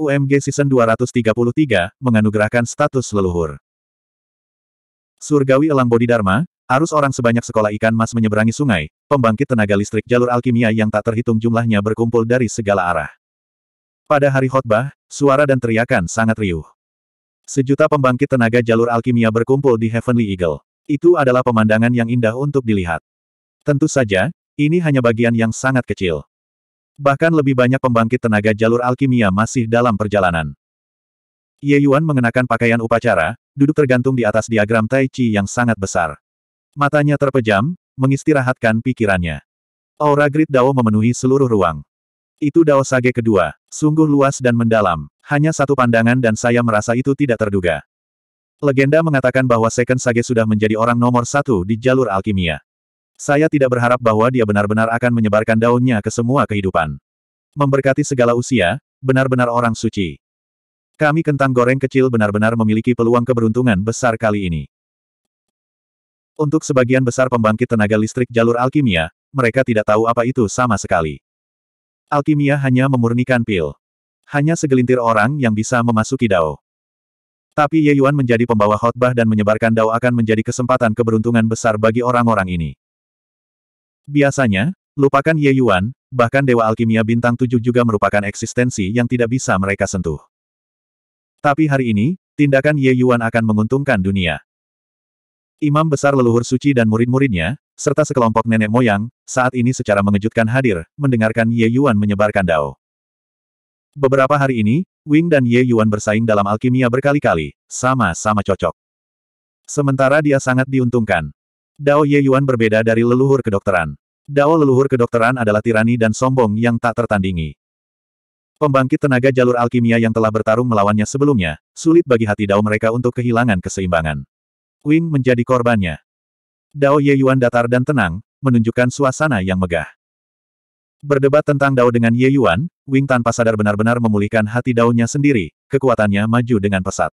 UMG Season 233, menganugerahkan status leluhur. Surgawi Elang Bodhidharma, arus orang sebanyak sekolah ikan mas menyeberangi sungai, pembangkit tenaga listrik jalur alkimia yang tak terhitung jumlahnya berkumpul dari segala arah. Pada hari khotbah, suara dan teriakan sangat riuh. Sejuta pembangkit tenaga jalur alkimia berkumpul di Heavenly Eagle. Itu adalah pemandangan yang indah untuk dilihat. Tentu saja, ini hanya bagian yang sangat kecil. Bahkan lebih banyak pembangkit tenaga jalur alkimia masih dalam perjalanan. Ye Yuan mengenakan pakaian upacara, duduk tergantung di atas diagram Tai Chi yang sangat besar. Matanya terpejam, mengistirahatkan pikirannya. Aura Grid Dao memenuhi seluruh ruang. Itu Dao Sage kedua, sungguh luas dan mendalam. Hanya satu pandangan dan saya merasa itu tidak terduga. Legenda mengatakan bahwa Second Sage sudah menjadi orang nomor satu di jalur alkimia. Saya tidak berharap bahwa dia benar-benar akan menyebarkan daunnya ke semua kehidupan. Memberkati segala usia, benar-benar orang suci. Kami kentang goreng kecil benar-benar memiliki peluang keberuntungan besar kali ini. Untuk sebagian besar pembangkit tenaga listrik jalur alkimia, mereka tidak tahu apa itu sama sekali. Alkimia hanya memurnikan pil. Hanya segelintir orang yang bisa memasuki dao. Tapi Ye Yuan menjadi pembawa khotbah dan menyebarkan dao akan menjadi kesempatan keberuntungan besar bagi orang-orang ini. Biasanya, lupakan Ye Yuan, bahkan Dewa Alkimia Bintang 7 juga merupakan eksistensi yang tidak bisa mereka sentuh. Tapi hari ini, tindakan Ye Yuan akan menguntungkan dunia. Imam besar leluhur suci dan murid-muridnya, serta sekelompok nenek moyang, saat ini secara mengejutkan hadir, mendengarkan Ye Yuan menyebarkan dao. Beberapa hari ini, Wing dan Ye Yuan bersaing dalam alkimia berkali-kali, sama-sama cocok. Sementara dia sangat diuntungkan. Dao Ye Yuan berbeda dari leluhur kedokteran. Dao leluhur kedokteran adalah tirani dan sombong yang tak tertandingi. Pembangkit tenaga jalur alkimia yang telah bertarung melawannya sebelumnya, sulit bagi hati Dao mereka untuk kehilangan keseimbangan. Wing menjadi korbannya. Dao Ye Yuan datar dan tenang, menunjukkan suasana yang megah. Berdebat tentang Dao dengan Ye Yuan, Wing tanpa sadar benar-benar memulihkan hati Dao-nya sendiri, kekuatannya maju dengan pesat.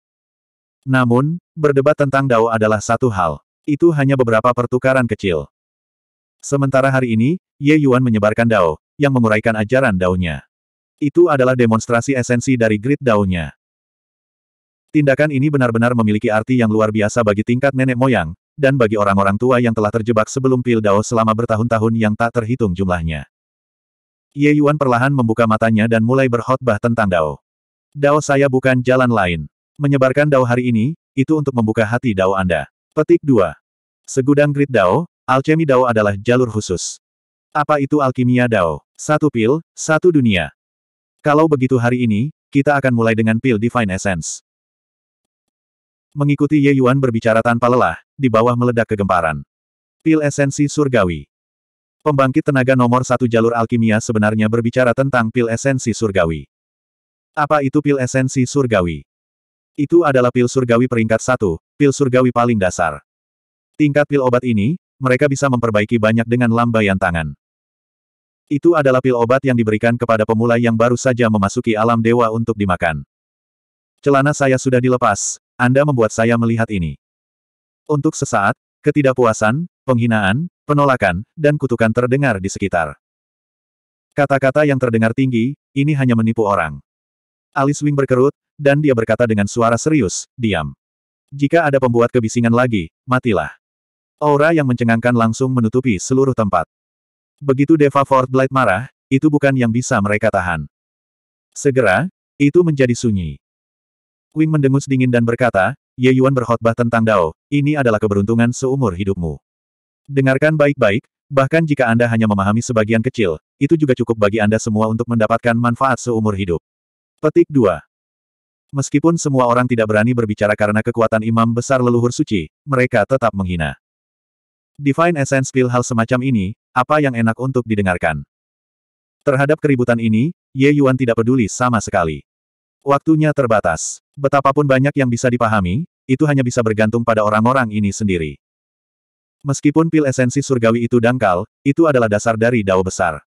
Namun, berdebat tentang Dao adalah satu hal. Itu hanya beberapa pertukaran kecil. Sementara hari ini, Ye Yuan menyebarkan Dao, yang menguraikan ajaran Dao-nya. Itu adalah demonstrasi esensi dari grid Dao-nya. Tindakan ini benar-benar memiliki arti yang luar biasa bagi tingkat nenek moyang, dan bagi orang-orang tua yang telah terjebak sebelum pil Dao selama bertahun-tahun yang tak terhitung jumlahnya. Ye Yuan perlahan membuka matanya dan mulai berkhotbah tentang Dao. Dao saya bukan jalan lain. Menyebarkan Dao hari ini, itu untuk membuka hati Dao Anda. Petik 2. Segudang grid Dao, alchemy Dao adalah jalur khusus. Apa itu alkimia Dao? Satu pil, satu dunia. Kalau begitu hari ini, kita akan mulai dengan pil Divine Essence. Mengikuti Ye Yuan berbicara tanpa lelah, di bawah meledak kegemparan. Pil esensi surgawi. Pembangkit tenaga nomor satu jalur alkimia sebenarnya berbicara tentang pil esensi surgawi. Apa itu pil esensi surgawi? Itu adalah pil surgawi peringkat satu, pil surgawi paling dasar. Tingkat pil obat ini, mereka bisa memperbaiki banyak dengan lambaian tangan. Itu adalah pil obat yang diberikan kepada pemula yang baru saja memasuki alam dewa untuk dimakan. Celana saya sudah dilepas, Anda membuat saya melihat ini. Untuk sesaat, ketidakpuasan, penghinaan, penolakan, dan kutukan terdengar di sekitar. Kata-kata yang terdengar tinggi, ini hanya menipu orang. Alis Wing berkerut, dan dia berkata dengan suara serius, diam. Jika ada pembuat kebisingan lagi, matilah. Aura yang mencengangkan langsung menutupi seluruh tempat. Begitu Deva Fort Blight marah, itu bukan yang bisa mereka tahan. Segera, itu menjadi sunyi. Wing mendengus dingin dan berkata, Ye Yuan berkhotbah tentang Dao, ini adalah keberuntungan seumur hidupmu. Dengarkan baik-baik, bahkan jika Anda hanya memahami sebagian kecil, itu juga cukup bagi Anda semua untuk mendapatkan manfaat seumur hidup. Petik 2. Meskipun semua orang tidak berani berbicara karena kekuatan imam besar leluhur suci, mereka tetap menghina. Divine Essence Pill hal semacam ini, apa yang enak untuk didengarkan. Terhadap keributan ini, Ye Yuan tidak peduli sama sekali. Waktunya terbatas. Betapapun banyak yang bisa dipahami, itu hanya bisa bergantung pada orang-orang ini sendiri. Meskipun pil esensi surgawi itu dangkal, itu adalah dasar dari dao besar.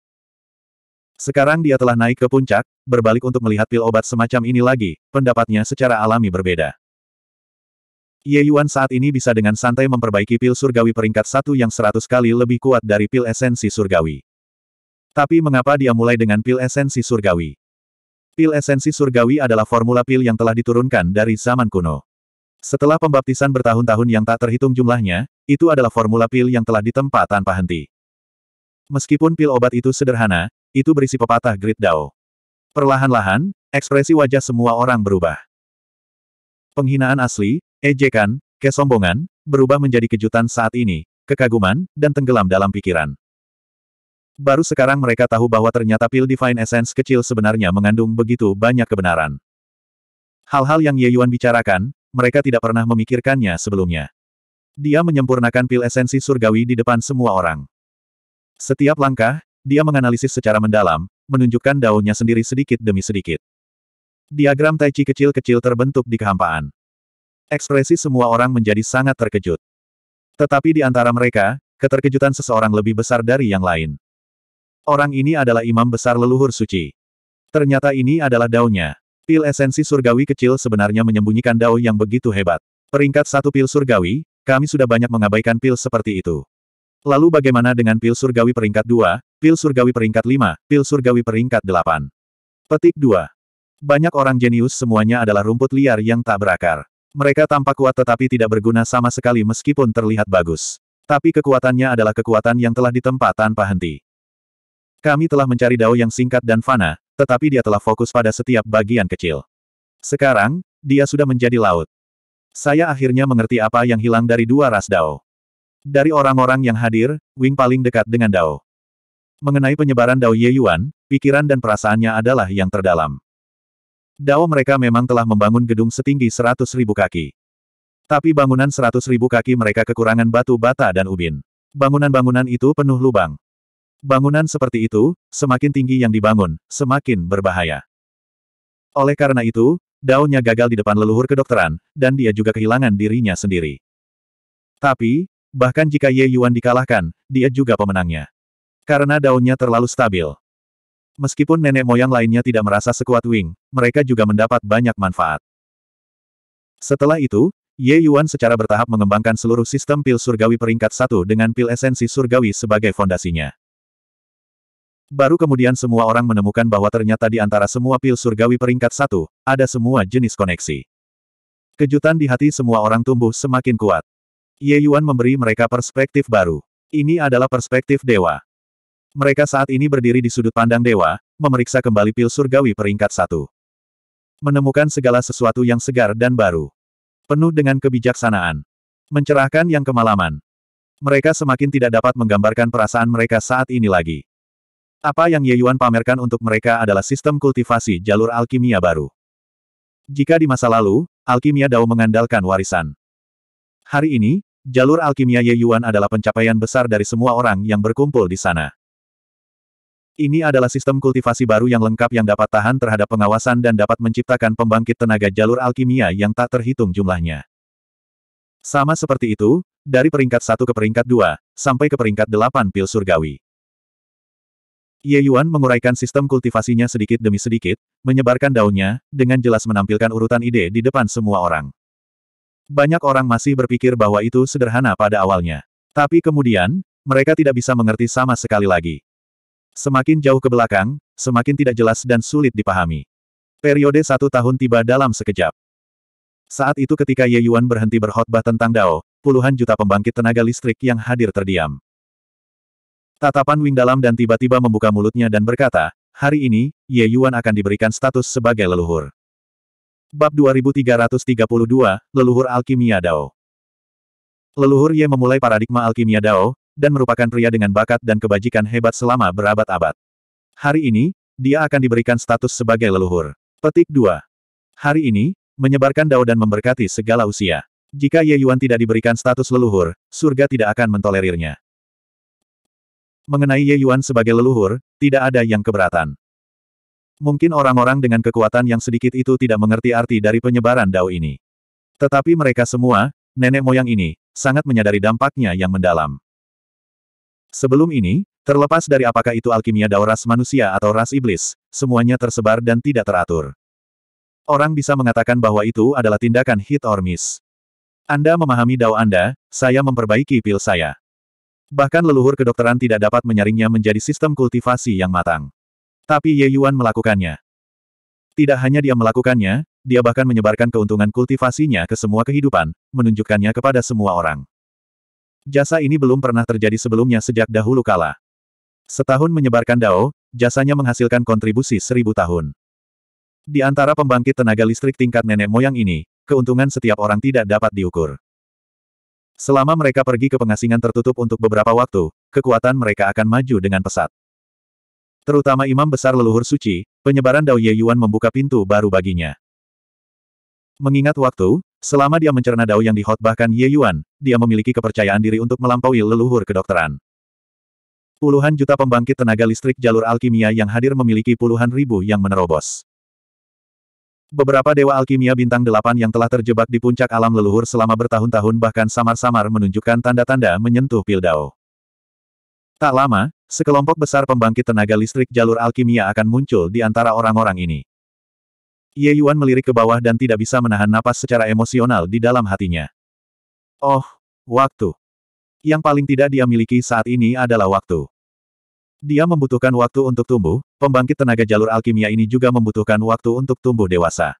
Sekarang dia telah naik ke puncak, berbalik untuk melihat pil obat semacam ini lagi, pendapatnya secara alami berbeda. Ye Yuan saat ini bisa dengan santai memperbaiki pil surgawi peringkat satu yang seratus kali lebih kuat dari pil esensi surgawi. Tapi mengapa dia mulai dengan pil esensi surgawi? Pil esensi surgawi adalah formula pil yang telah diturunkan dari zaman kuno. Setelah pembaptisan bertahun-tahun yang tak terhitung jumlahnya, itu adalah formula pil yang telah ditempa tanpa henti. Meskipun pil obat itu sederhana, itu berisi pepatah Great Dao. Perlahan-lahan, ekspresi wajah semua orang berubah. Penghinaan asli, ejekan, kesombongan, berubah menjadi kejutan saat ini, kekaguman, dan tenggelam dalam pikiran. Baru sekarang mereka tahu bahwa ternyata pil Divine Essence kecil sebenarnya mengandung begitu banyak kebenaran. Hal-hal yang Ye Yuan bicarakan, mereka tidak pernah memikirkannya sebelumnya. Dia menyempurnakan pil esensi surgawi di depan semua orang. Setiap langkah, dia menganalisis secara mendalam, menunjukkan daunnya sendiri sedikit demi sedikit. Diagram tai chi kecil-kecil terbentuk di kehampaan. Ekspresi semua orang menjadi sangat terkejut. Tetapi di antara mereka, keterkejutan seseorang lebih besar dari yang lain. Orang ini adalah imam besar leluhur suci. Ternyata ini adalah daunnya. Pil esensi surgawi kecil sebenarnya menyembunyikan daun yang begitu hebat. Peringkat satu pil surgawi, kami sudah banyak mengabaikan pil seperti itu. Lalu bagaimana dengan pil surgawi peringkat dua, Pil surgawi peringkat 5, pil surgawi peringkat 8. Petik 2. Banyak orang jenius semuanya adalah rumput liar yang tak berakar. Mereka tampak kuat tetapi tidak berguna sama sekali meskipun terlihat bagus. Tapi kekuatannya adalah kekuatan yang telah ditempa tanpa henti. Kami telah mencari dao yang singkat dan fana, tetapi dia telah fokus pada setiap bagian kecil. Sekarang, dia sudah menjadi laut. Saya akhirnya mengerti apa yang hilang dari dua ras dao. Dari orang-orang yang hadir, Wing paling dekat dengan dao. Mengenai penyebaran Dao Ye Yuan, pikiran dan perasaannya adalah yang terdalam. Dao mereka memang telah membangun gedung setinggi seratus ribu kaki. Tapi bangunan seratus ribu kaki mereka kekurangan batu bata dan ubin. Bangunan-bangunan itu penuh lubang. Bangunan seperti itu, semakin tinggi yang dibangun, semakin berbahaya. Oleh karena itu, daunnya gagal di depan leluhur kedokteran, dan dia juga kehilangan dirinya sendiri. Tapi, bahkan jika Ye Yuan dikalahkan, dia juga pemenangnya. Karena daunnya terlalu stabil. Meskipun nenek moyang lainnya tidak merasa sekuat Wing, mereka juga mendapat banyak manfaat. Setelah itu, Ye Yuan secara bertahap mengembangkan seluruh sistem pil surgawi peringkat satu dengan pil esensi surgawi sebagai fondasinya. Baru kemudian semua orang menemukan bahwa ternyata di antara semua pil surgawi peringkat satu, ada semua jenis koneksi. Kejutan di hati semua orang tumbuh semakin kuat. Ye Yuan memberi mereka perspektif baru. Ini adalah perspektif dewa. Mereka saat ini berdiri di sudut pandang dewa, memeriksa kembali pil surgawi peringkat satu. Menemukan segala sesuatu yang segar dan baru. Penuh dengan kebijaksanaan. Mencerahkan yang kemalaman. Mereka semakin tidak dapat menggambarkan perasaan mereka saat ini lagi. Apa yang Ye Yuan pamerkan untuk mereka adalah sistem kultivasi jalur alkimia baru. Jika di masa lalu, alkimia Dao mengandalkan warisan. Hari ini, jalur alkimia Ye Yuan adalah pencapaian besar dari semua orang yang berkumpul di sana. Ini adalah sistem kultivasi baru yang lengkap yang dapat tahan terhadap pengawasan dan dapat menciptakan pembangkit tenaga jalur alkimia yang tak terhitung jumlahnya. Sama seperti itu, dari peringkat 1 ke peringkat 2, sampai ke peringkat 8 pil surgawi. Ye Yuan menguraikan sistem kultivasinya sedikit demi sedikit, menyebarkan daunnya, dengan jelas menampilkan urutan ide di depan semua orang. Banyak orang masih berpikir bahwa itu sederhana pada awalnya. Tapi kemudian, mereka tidak bisa mengerti sama sekali lagi. Semakin jauh ke belakang, semakin tidak jelas dan sulit dipahami. Periode satu tahun tiba dalam sekejap. Saat itu ketika Ye Yuan berhenti berkhotbah tentang Dao, puluhan juta pembangkit tenaga listrik yang hadir terdiam. Tatapan Wing dalam dan tiba-tiba membuka mulutnya dan berkata, hari ini, Ye Yuan akan diberikan status sebagai leluhur. Bab 2332, Leluhur Alkimia Dao Leluhur Ye memulai paradigma alkimia Dao, dan merupakan pria dengan bakat dan kebajikan hebat selama berabad-abad. Hari ini, dia akan diberikan status sebagai leluhur. Petik 2. Hari ini, menyebarkan dao dan memberkati segala usia. Jika Ye Yuan tidak diberikan status leluhur, surga tidak akan mentolerirnya. Mengenai Ye Yuan sebagai leluhur, tidak ada yang keberatan. Mungkin orang-orang dengan kekuatan yang sedikit itu tidak mengerti arti dari penyebaran dao ini. Tetapi mereka semua, nenek moyang ini, sangat menyadari dampaknya yang mendalam. Sebelum ini, terlepas dari apakah itu alkimia dao ras manusia atau ras iblis, semuanya tersebar dan tidak teratur. Orang bisa mengatakan bahwa itu adalah tindakan hit or miss. Anda memahami dao Anda, saya memperbaiki pil saya. Bahkan leluhur kedokteran tidak dapat menyaringnya menjadi sistem kultivasi yang matang. Tapi Ye Yuan melakukannya. Tidak hanya dia melakukannya, dia bahkan menyebarkan keuntungan kultivasinya ke semua kehidupan, menunjukkannya kepada semua orang. Jasa ini belum pernah terjadi sebelumnya sejak dahulu kala. Setahun menyebarkan Dao, jasanya menghasilkan kontribusi seribu tahun. Di antara pembangkit tenaga listrik tingkat nenek moyang ini, keuntungan setiap orang tidak dapat diukur. Selama mereka pergi ke pengasingan tertutup untuk beberapa waktu, kekuatan mereka akan maju dengan pesat. Terutama imam besar leluhur suci, penyebaran Dao Ye Yuan membuka pintu baru baginya. Mengingat waktu, selama dia mencerna dao yang dihotbahkan Ye Yuan, dia memiliki kepercayaan diri untuk melampaui leluhur kedokteran. Puluhan juta pembangkit tenaga listrik jalur alkimia yang hadir memiliki puluhan ribu yang menerobos. Beberapa dewa alkimia bintang delapan yang telah terjebak di puncak alam leluhur selama bertahun-tahun bahkan samar-samar menunjukkan tanda-tanda menyentuh pil Dao. Tak lama, sekelompok besar pembangkit tenaga listrik jalur alkimia akan muncul di antara orang-orang ini. Ye Yuan melirik ke bawah dan tidak bisa menahan napas secara emosional di dalam hatinya. Oh, waktu. Yang paling tidak dia miliki saat ini adalah waktu. Dia membutuhkan waktu untuk tumbuh, pembangkit tenaga jalur alkimia ini juga membutuhkan waktu untuk tumbuh dewasa.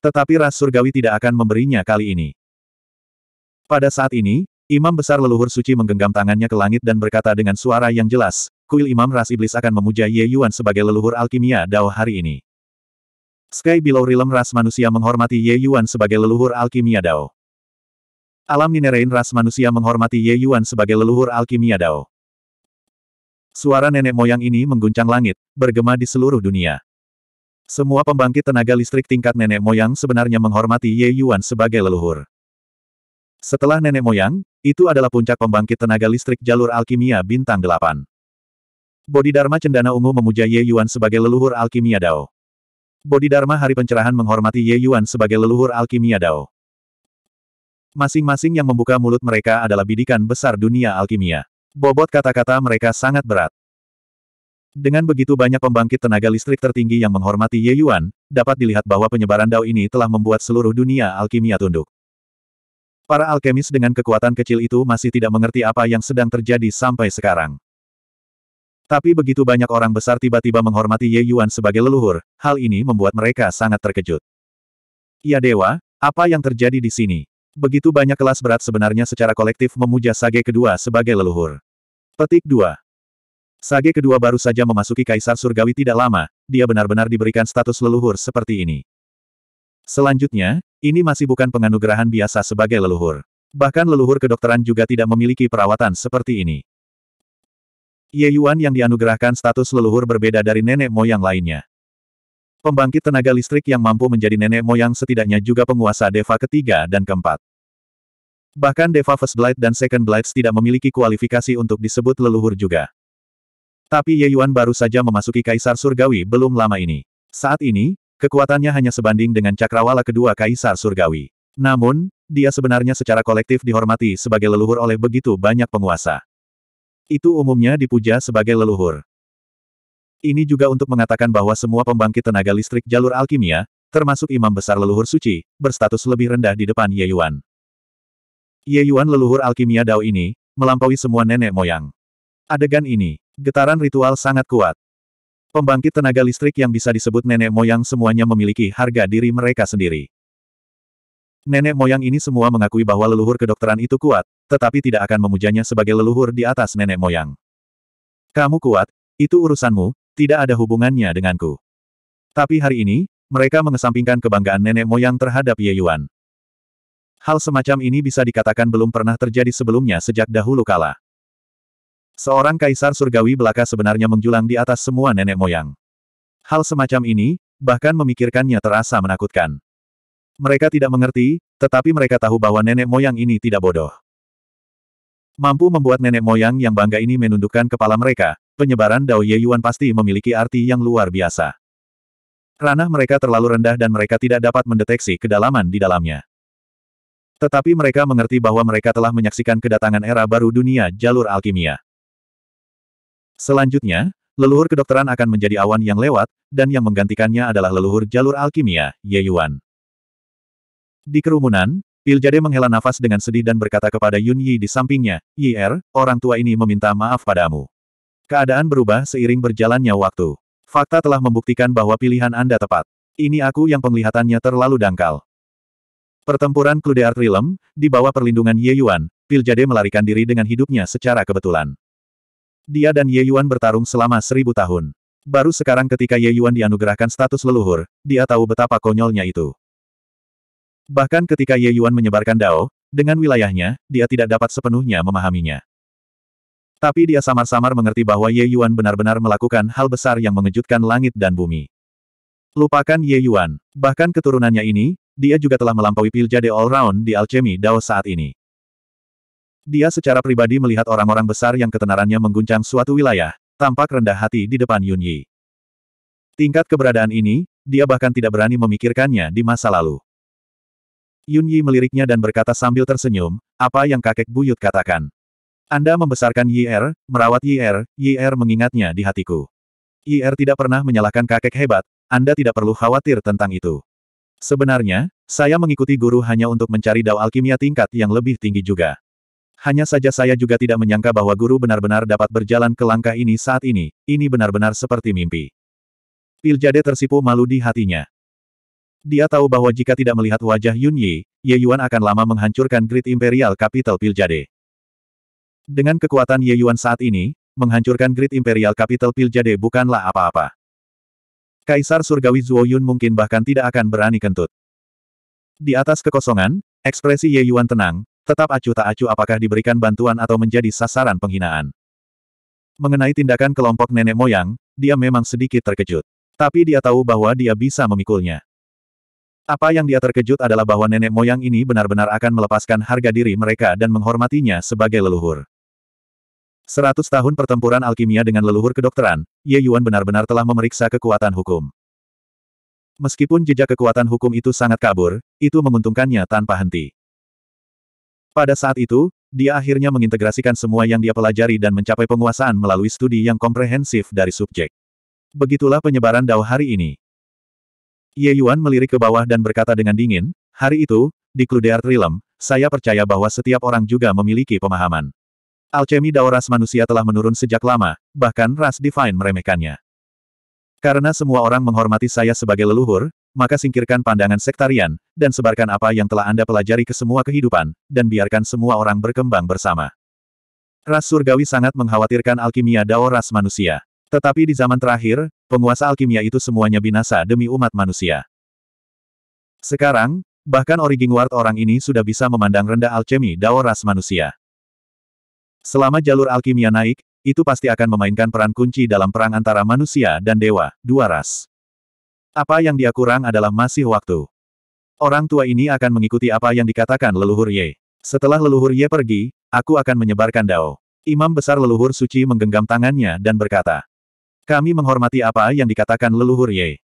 Tetapi ras surgawi tidak akan memberinya kali ini. Pada saat ini, Imam Besar Leluhur Suci menggenggam tangannya ke langit dan berkata dengan suara yang jelas, kuil Imam Ras Iblis akan memuja Ye Yuan sebagai leluhur alkimia Dao hari ini. Sky Below Realm ras manusia menghormati Ye Yuan sebagai leluhur alkimia Dao. Alam Ninerein ras manusia menghormati Ye Yuan sebagai leluhur alkimia Dao. Suara nenek moyang ini mengguncang langit, bergema di seluruh dunia. Semua pembangkit tenaga listrik tingkat nenek moyang sebenarnya menghormati Ye Yuan sebagai leluhur. Setelah nenek moyang, itu adalah puncak pembangkit tenaga listrik jalur alkimia bintang 8. Bodhidharma Cendana Ungu memuja Ye Yuan sebagai leluhur alkimia Dao. Bodhidharma Hari Pencerahan menghormati Ye Yuan sebagai leluhur alkimia Dao. Masing-masing yang membuka mulut mereka adalah bidikan besar dunia alkimia. Bobot kata-kata mereka sangat berat. Dengan begitu banyak pembangkit tenaga listrik tertinggi yang menghormati Ye Yuan, dapat dilihat bahwa penyebaran Dao ini telah membuat seluruh dunia alkimia tunduk. Para alkemis dengan kekuatan kecil itu masih tidak mengerti apa yang sedang terjadi sampai sekarang. Tapi begitu banyak orang besar tiba-tiba menghormati Ye Yuan sebagai leluhur, hal ini membuat mereka sangat terkejut. Ya Dewa, apa yang terjadi di sini? Begitu banyak kelas berat sebenarnya secara kolektif memuja Sage kedua sebagai leluhur. Petik 2. Sage kedua baru saja memasuki Kaisar Surgawi tidak lama, dia benar-benar diberikan status leluhur seperti ini. Selanjutnya, ini masih bukan penganugerahan biasa sebagai leluhur. Bahkan leluhur kedokteran juga tidak memiliki perawatan seperti ini. Ye Yuan yang dianugerahkan status leluhur berbeda dari nenek moyang lainnya. Pembangkit tenaga listrik yang mampu menjadi nenek moyang setidaknya juga penguasa Deva ketiga dan keempat. Bahkan Deva First Blade dan Second Blades tidak memiliki kualifikasi untuk disebut leluhur juga. Tapi Ye Yuan baru saja memasuki Kaisar Surgawi belum lama ini. Saat ini, kekuatannya hanya sebanding dengan cakrawala kedua Kaisar Surgawi. Namun, dia sebenarnya secara kolektif dihormati sebagai leluhur oleh begitu banyak penguasa. Itu umumnya dipuja sebagai leluhur. Ini juga untuk mengatakan bahwa semua pembangkit tenaga listrik jalur alkimia, termasuk imam besar leluhur suci, berstatus lebih rendah di depan Ye Yuan. Ye Yuan leluhur alkimia Dao ini, melampaui semua nenek moyang. Adegan ini, getaran ritual sangat kuat. Pembangkit tenaga listrik yang bisa disebut nenek moyang semuanya memiliki harga diri mereka sendiri. Nenek moyang ini semua mengakui bahwa leluhur kedokteran itu kuat, tetapi tidak akan memujanya sebagai leluhur di atas nenek moyang. Kamu kuat, itu urusanmu, tidak ada hubungannya denganku. Tapi hari ini, mereka mengesampingkan kebanggaan nenek moyang terhadap Ye Yuan. Hal semacam ini bisa dikatakan belum pernah terjadi sebelumnya sejak dahulu kala. Seorang kaisar surgawi belaka sebenarnya menjulang di atas semua nenek moyang. Hal semacam ini, bahkan memikirkannya terasa menakutkan. Mereka tidak mengerti, tetapi mereka tahu bahwa nenek moyang ini tidak bodoh. Mampu membuat nenek moyang yang bangga ini menundukkan kepala mereka, penyebaran Dao Ye Yuan pasti memiliki arti yang luar biasa. Ranah mereka terlalu rendah dan mereka tidak dapat mendeteksi kedalaman di dalamnya. Tetapi mereka mengerti bahwa mereka telah menyaksikan kedatangan era baru dunia jalur alkimia. Selanjutnya, leluhur kedokteran akan menjadi awan yang lewat, dan yang menggantikannya adalah leluhur jalur alkimia, Ye Yuan. Di kerumunan, Pil Jade menghela nafas dengan sedih dan berkata kepada Yun Yi di sampingnya, Yi Er, orang tua ini meminta maaf padamu. Keadaan berubah seiring berjalannya waktu. Fakta telah membuktikan bahwa pilihan Anda tepat. Ini aku yang penglihatannya terlalu dangkal. Pertempuran Clude Art Realm, di bawah perlindungan Ye Yuan, Pil Jade melarikan diri dengan hidupnya secara kebetulan. Dia dan Ye Yuan bertarung selama seribu tahun. Baru sekarang ketika Ye Yuan dianugerahkan status leluhur, dia tahu betapa konyolnya itu. Bahkan ketika Ye Yuan menyebarkan Dao, dengan wilayahnya, dia tidak dapat sepenuhnya memahaminya. Tapi dia samar-samar mengerti bahwa Ye Yuan benar-benar melakukan hal besar yang mengejutkan langit dan bumi. Lupakan Ye Yuan. Bahkan keturunannya ini, dia juga telah melampaui Piljade All Round di Alchemy Dao saat ini. Dia secara pribadi melihat orang-orang besar yang ketenarannya mengguncang suatu wilayah, tampak rendah hati di depan Yun Yi. Tingkat keberadaan ini, dia bahkan tidak berani memikirkannya di masa lalu. Yun Yi meliriknya dan berkata sambil tersenyum, apa yang kakek buyut katakan. Anda membesarkan Yir, er, merawat Yir, er, Yir er mengingatnya di hatiku. Yir tidak pernah menyalahkan kakek hebat, Anda tidak perlu khawatir tentang itu. Sebenarnya, saya mengikuti guru hanya untuk mencari dao alkimia tingkat yang lebih tinggi juga. Hanya saja saya juga tidak menyangka bahwa guru benar-benar dapat berjalan ke langkah ini saat ini, ini benar-benar seperti mimpi. Piljade tersipu malu di hatinya. Dia tahu bahwa jika tidak melihat wajah Yun Yi, Ye Yuan akan lama menghancurkan Great imperial capital Piljade. Dengan kekuatan Ye Yuan saat ini, menghancurkan Great imperial capital Piljade bukanlah apa-apa. Kaisar Surgawi Zuo Yun mungkin bahkan tidak akan berani kentut. Di atas kekosongan, ekspresi Ye Yuan tenang, tetap acuh tak acuh apakah diberikan bantuan atau menjadi sasaran penghinaan. Mengenai tindakan kelompok nenek moyang, dia memang sedikit terkejut. Tapi dia tahu bahwa dia bisa memikulnya. Apa yang dia terkejut adalah bahwa nenek moyang ini benar-benar akan melepaskan harga diri mereka dan menghormatinya sebagai leluhur. Seratus tahun pertempuran alkimia dengan leluhur kedokteran, Ye Yuan benar-benar telah memeriksa kekuatan hukum. Meskipun jejak kekuatan hukum itu sangat kabur, itu menguntungkannya tanpa henti. Pada saat itu, dia akhirnya mengintegrasikan semua yang dia pelajari dan mencapai penguasaan melalui studi yang komprehensif dari subjek. Begitulah penyebaran Dao hari ini. Ye Yuan melirik ke bawah dan berkata dengan dingin, hari itu, di Kludear Realm, saya percaya bahwa setiap orang juga memiliki pemahaman. Alchemy Dao ras manusia telah menurun sejak lama, bahkan ras divine meremehkannya. Karena semua orang menghormati saya sebagai leluhur, maka singkirkan pandangan sektarian, dan sebarkan apa yang telah Anda pelajari ke semua kehidupan, dan biarkan semua orang berkembang bersama. Ras surgawi sangat mengkhawatirkan alkimia Dao ras manusia. Tetapi di zaman terakhir, penguasa alkimia itu semuanya binasa demi umat manusia. Sekarang, bahkan Origin Ward orang ini sudah bisa memandang rendah alkemi Dao ras manusia. Selama jalur alkimia naik, itu pasti akan memainkan peran kunci dalam perang antara manusia dan dewa, dua ras. Apa yang dia kurang adalah masih waktu. Orang tua ini akan mengikuti apa yang dikatakan leluhur Ye. Setelah leluhur Ye pergi, aku akan menyebarkan Dao. Imam besar leluhur suci menggenggam tangannya dan berkata, kami menghormati apa yang dikatakan leluhur Ye.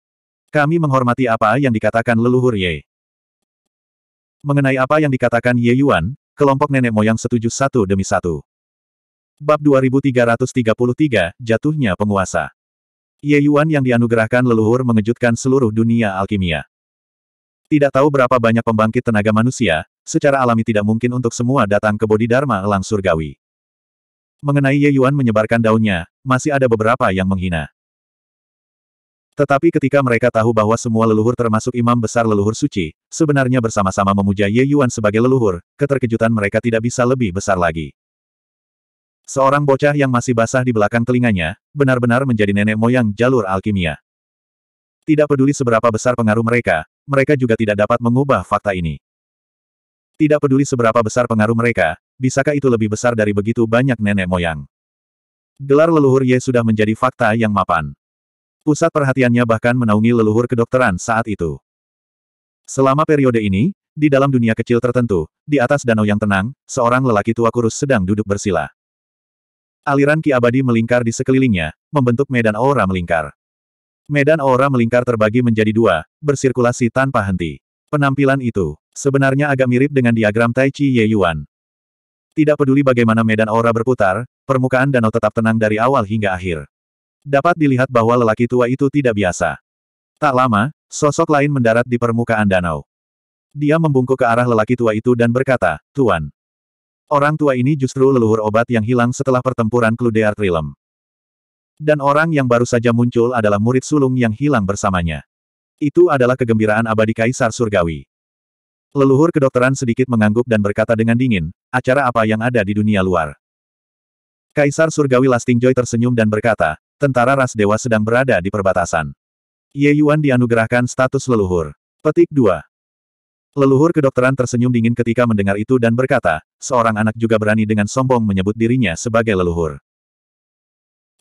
Kami menghormati apa yang dikatakan leluhur Ye. Mengenai apa yang dikatakan Ye Yuan, kelompok nenek moyang setuju satu demi satu. Bab 2333, Jatuhnya Penguasa. Ye Yuan yang dianugerahkan leluhur mengejutkan seluruh dunia alkimia. Tidak tahu berapa banyak pembangkit tenaga manusia, secara alami tidak mungkin untuk semua datang ke Bodhidharma elang surgawi. Mengenai Ye Yuan menyebarkan daunnya, masih ada beberapa yang menghina. Tetapi ketika mereka tahu bahwa semua leluhur termasuk imam besar leluhur suci, sebenarnya bersama-sama memuja Ye Yuan sebagai leluhur, keterkejutan mereka tidak bisa lebih besar lagi. Seorang bocah yang masih basah di belakang telinganya, benar-benar menjadi nenek moyang jalur alkimia. Tidak peduli seberapa besar pengaruh mereka, mereka juga tidak dapat mengubah fakta ini. Tidak peduli seberapa besar pengaruh mereka, bisakah itu lebih besar dari begitu banyak nenek moyang? Gelar leluhur Ye sudah menjadi fakta yang mapan. Pusat perhatiannya bahkan menaungi leluhur kedokteran saat itu. Selama periode ini, di dalam dunia kecil tertentu, di atas danau yang tenang, seorang lelaki tua kurus sedang duduk bersila. Aliran Ki Abadi melingkar di sekelilingnya, membentuk medan aura melingkar. Medan aura melingkar terbagi menjadi dua, bersirkulasi tanpa henti. Penampilan itu, sebenarnya agak mirip dengan diagram Tai Chi Ye Yuan, tidak peduli bagaimana medan aura berputar, permukaan danau tetap tenang dari awal hingga akhir. Dapat dilihat bahwa lelaki tua itu tidak biasa. Tak lama, sosok lain mendarat di permukaan danau. Dia membungkuk ke arah lelaki tua itu dan berkata, Tuan. Orang tua ini justru leluhur obat yang hilang setelah pertempuran Kludear Trilem. Dan orang yang baru saja muncul adalah murid sulung yang hilang bersamanya. Itu adalah kegembiraan abadi Kaisar Surgawi. Leluhur kedokteran sedikit mengangguk dan berkata dengan dingin, Acara apa yang ada di dunia luar? Kaisar Surgawi Lastingjoy tersenyum dan berkata, tentara ras dewa sedang berada di perbatasan. Ye Yuan dianugerahkan status leluhur. Petik 2. Leluhur kedokteran tersenyum dingin ketika mendengar itu dan berkata, seorang anak juga berani dengan sombong menyebut dirinya sebagai leluhur.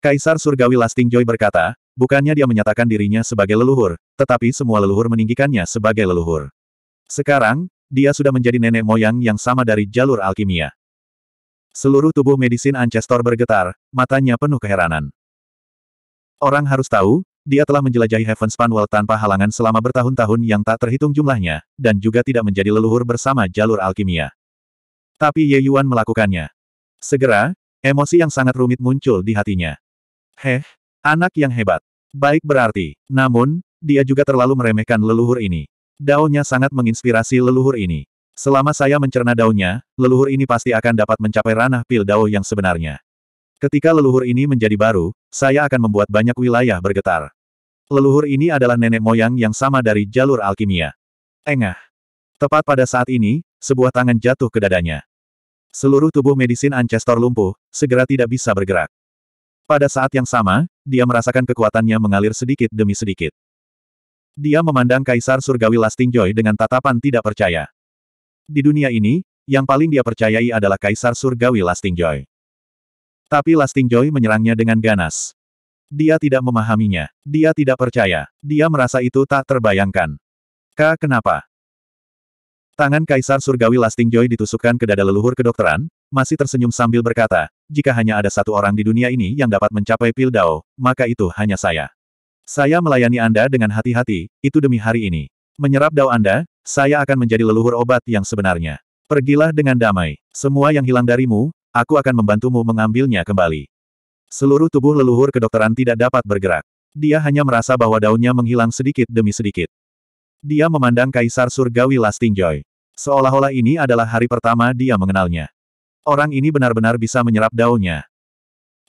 Kaisar Surgawi Lastingjoy berkata, bukannya dia menyatakan dirinya sebagai leluhur, tetapi semua leluhur meninggikannya sebagai leluhur. Sekarang, dia sudah menjadi nenek moyang yang sama dari jalur alkimia. Seluruh tubuh medisin Ancestor bergetar, matanya penuh keheranan. Orang harus tahu, dia telah menjelajahi Heaven Spanwell tanpa halangan selama bertahun-tahun yang tak terhitung jumlahnya, dan juga tidak menjadi leluhur bersama jalur alkimia. Tapi Ye Yuan melakukannya. Segera, emosi yang sangat rumit muncul di hatinya. Heh, anak yang hebat. Baik berarti. Namun, dia juga terlalu meremehkan leluhur ini. Daunnya sangat menginspirasi leluhur ini. Selama saya mencerna daunnya, leluhur ini pasti akan dapat mencapai ranah pil dao yang sebenarnya. Ketika leluhur ini menjadi baru, saya akan membuat banyak wilayah bergetar. Leluhur ini adalah nenek moyang yang sama dari jalur alkimia. Engah. Tepat pada saat ini, sebuah tangan jatuh ke dadanya. Seluruh tubuh medisin Ancestor lumpuh, segera tidak bisa bergerak. Pada saat yang sama, dia merasakan kekuatannya mengalir sedikit demi sedikit. Dia memandang Kaisar Surgawi Lastingjoy dengan tatapan tidak percaya. Di dunia ini, yang paling dia percayai adalah Kaisar Surgawi Lastingjoy. Tapi Lastingjoy menyerangnya dengan ganas. Dia tidak memahaminya. Dia tidak percaya. Dia merasa itu tak terbayangkan. K. Kenapa? Tangan Kaisar Surgawi Lastingjoy ditusukkan ke dada leluhur kedokteran, masih tersenyum sambil berkata, jika hanya ada satu orang di dunia ini yang dapat mencapai pil dao, maka itu hanya saya. Saya melayani Anda dengan hati-hati, itu demi hari ini. Menyerap dao Anda, saya akan menjadi leluhur obat yang sebenarnya. Pergilah dengan damai. Semua yang hilang darimu, aku akan membantumu mengambilnya kembali. Seluruh tubuh leluhur kedokteran tidak dapat bergerak. Dia hanya merasa bahwa daunnya menghilang sedikit demi sedikit. Dia memandang Kaisar Surgawi Lasting Joy, Seolah-olah ini adalah hari pertama dia mengenalnya. Orang ini benar-benar bisa menyerap daunnya.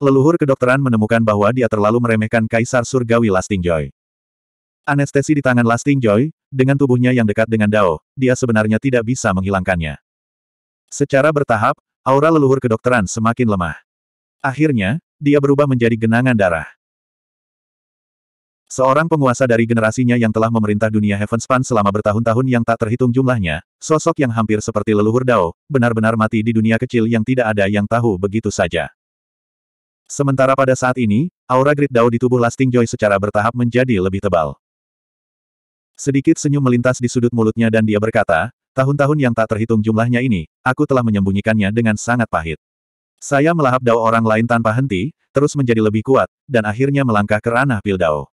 Leluhur kedokteran menemukan bahwa dia terlalu meremehkan Kaisar Surgawi Lasting Joy. Anestesi di tangan Lasting Joy, dengan tubuhnya yang dekat dengan Dao, dia sebenarnya tidak bisa menghilangkannya. Secara bertahap, aura leluhur kedokteran semakin lemah. Akhirnya, dia berubah menjadi genangan darah. Seorang penguasa dari generasinya yang telah memerintah dunia Heavenspan selama bertahun-tahun yang tak terhitung jumlahnya, sosok yang hampir seperti leluhur Dao, benar-benar mati di dunia kecil yang tidak ada yang tahu begitu saja. Sementara pada saat ini, aura Great Dao di tubuh Lasting Joy secara bertahap menjadi lebih tebal. Sedikit senyum melintas di sudut mulutnya dan dia berkata, tahun-tahun yang tak terhitung jumlahnya ini, aku telah menyembunyikannya dengan sangat pahit. Saya melahap Dao orang lain tanpa henti, terus menjadi lebih kuat, dan akhirnya melangkah ke ranah pil Dao.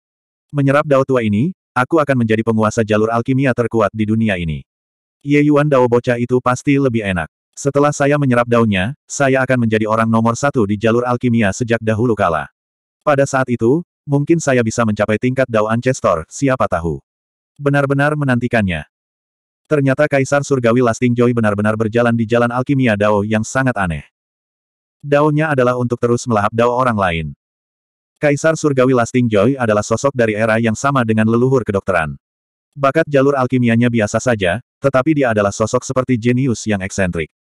Menyerap Dao tua ini, aku akan menjadi penguasa jalur alkimia terkuat di dunia ini. Ye Yuan Dao bocah itu pasti lebih enak. Setelah saya menyerap daunnya, saya akan menjadi orang nomor satu di jalur alkimia sejak dahulu kala. Pada saat itu, mungkin saya bisa mencapai tingkat Dao Ancestor, siapa tahu. Benar-benar menantikannya. Ternyata Kaisar Surgawi Lasting Joy benar-benar berjalan di jalan alkimia Dao yang sangat aneh. Daunnya adalah untuk terus melahap Dao orang lain. Kaisar Surgawi Lasting Joy adalah sosok dari era yang sama dengan leluhur kedokteran. Bakat jalur alkimianya biasa saja, tetapi dia adalah sosok seperti jenius yang eksentrik.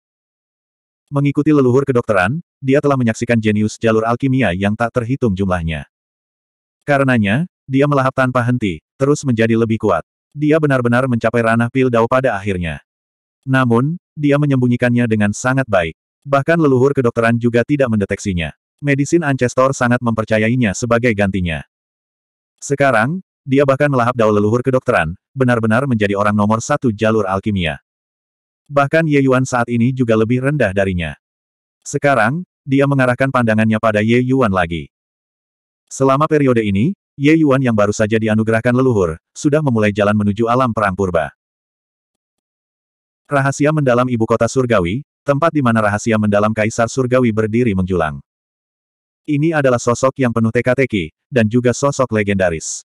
Mengikuti leluhur kedokteran, dia telah menyaksikan jenius jalur alkimia yang tak terhitung jumlahnya. Karenanya, dia melahap tanpa henti, terus menjadi lebih kuat. Dia benar-benar mencapai ranah pil dao pada akhirnya. Namun, dia menyembunyikannya dengan sangat baik. Bahkan leluhur kedokteran juga tidak mendeteksinya. Medisin Ancestor sangat mempercayainya sebagai gantinya. Sekarang, dia bahkan melahap dao leluhur kedokteran, benar-benar menjadi orang nomor satu jalur alkimia. Bahkan Ye Yuan saat ini juga lebih rendah darinya. Sekarang, dia mengarahkan pandangannya pada Ye Yuan lagi. Selama periode ini, Ye Yuan yang baru saja dianugerahkan leluhur, sudah memulai jalan menuju alam perang purba. Rahasia mendalam ibu kota surgawi, tempat di mana rahasia mendalam kaisar surgawi berdiri menjulang. Ini adalah sosok yang penuh teka-teki, dan juga sosok legendaris.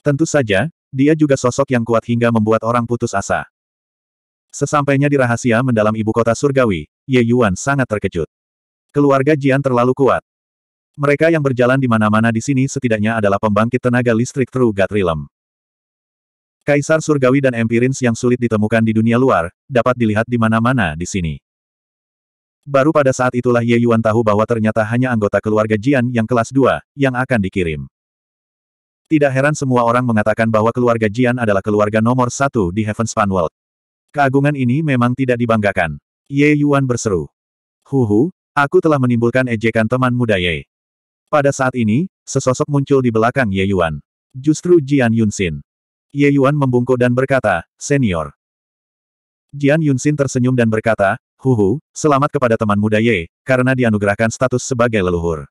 Tentu saja, dia juga sosok yang kuat hingga membuat orang putus asa. Sesampainya di rahasia mendalam ibu kota surgawi, Ye Yuan sangat terkejut. Keluarga Jian terlalu kuat. Mereka yang berjalan di mana-mana di sini setidaknya adalah pembangkit tenaga listrik True God Realm. Kaisar Surgawi dan Empirins yang sulit ditemukan di dunia luar, dapat dilihat di mana-mana di sini. Baru pada saat itulah Ye Yuan tahu bahwa ternyata hanya anggota keluarga Jian yang kelas 2, yang akan dikirim. Tidak heran semua orang mengatakan bahwa keluarga Jian adalah keluarga nomor satu di Heavenspan World. Keagungan ini memang tidak dibanggakan. Ye Yuan berseru. Huhu, aku telah menimbulkan ejekan teman muda Ye. Pada saat ini, sesosok muncul di belakang Ye Yuan. Justru Jian Yunxin. Ye Yuan membungkuk dan berkata, senior. Jian Yunxin tersenyum dan berkata, Huhu, selamat kepada teman muda Ye, karena dianugerahkan status sebagai leluhur.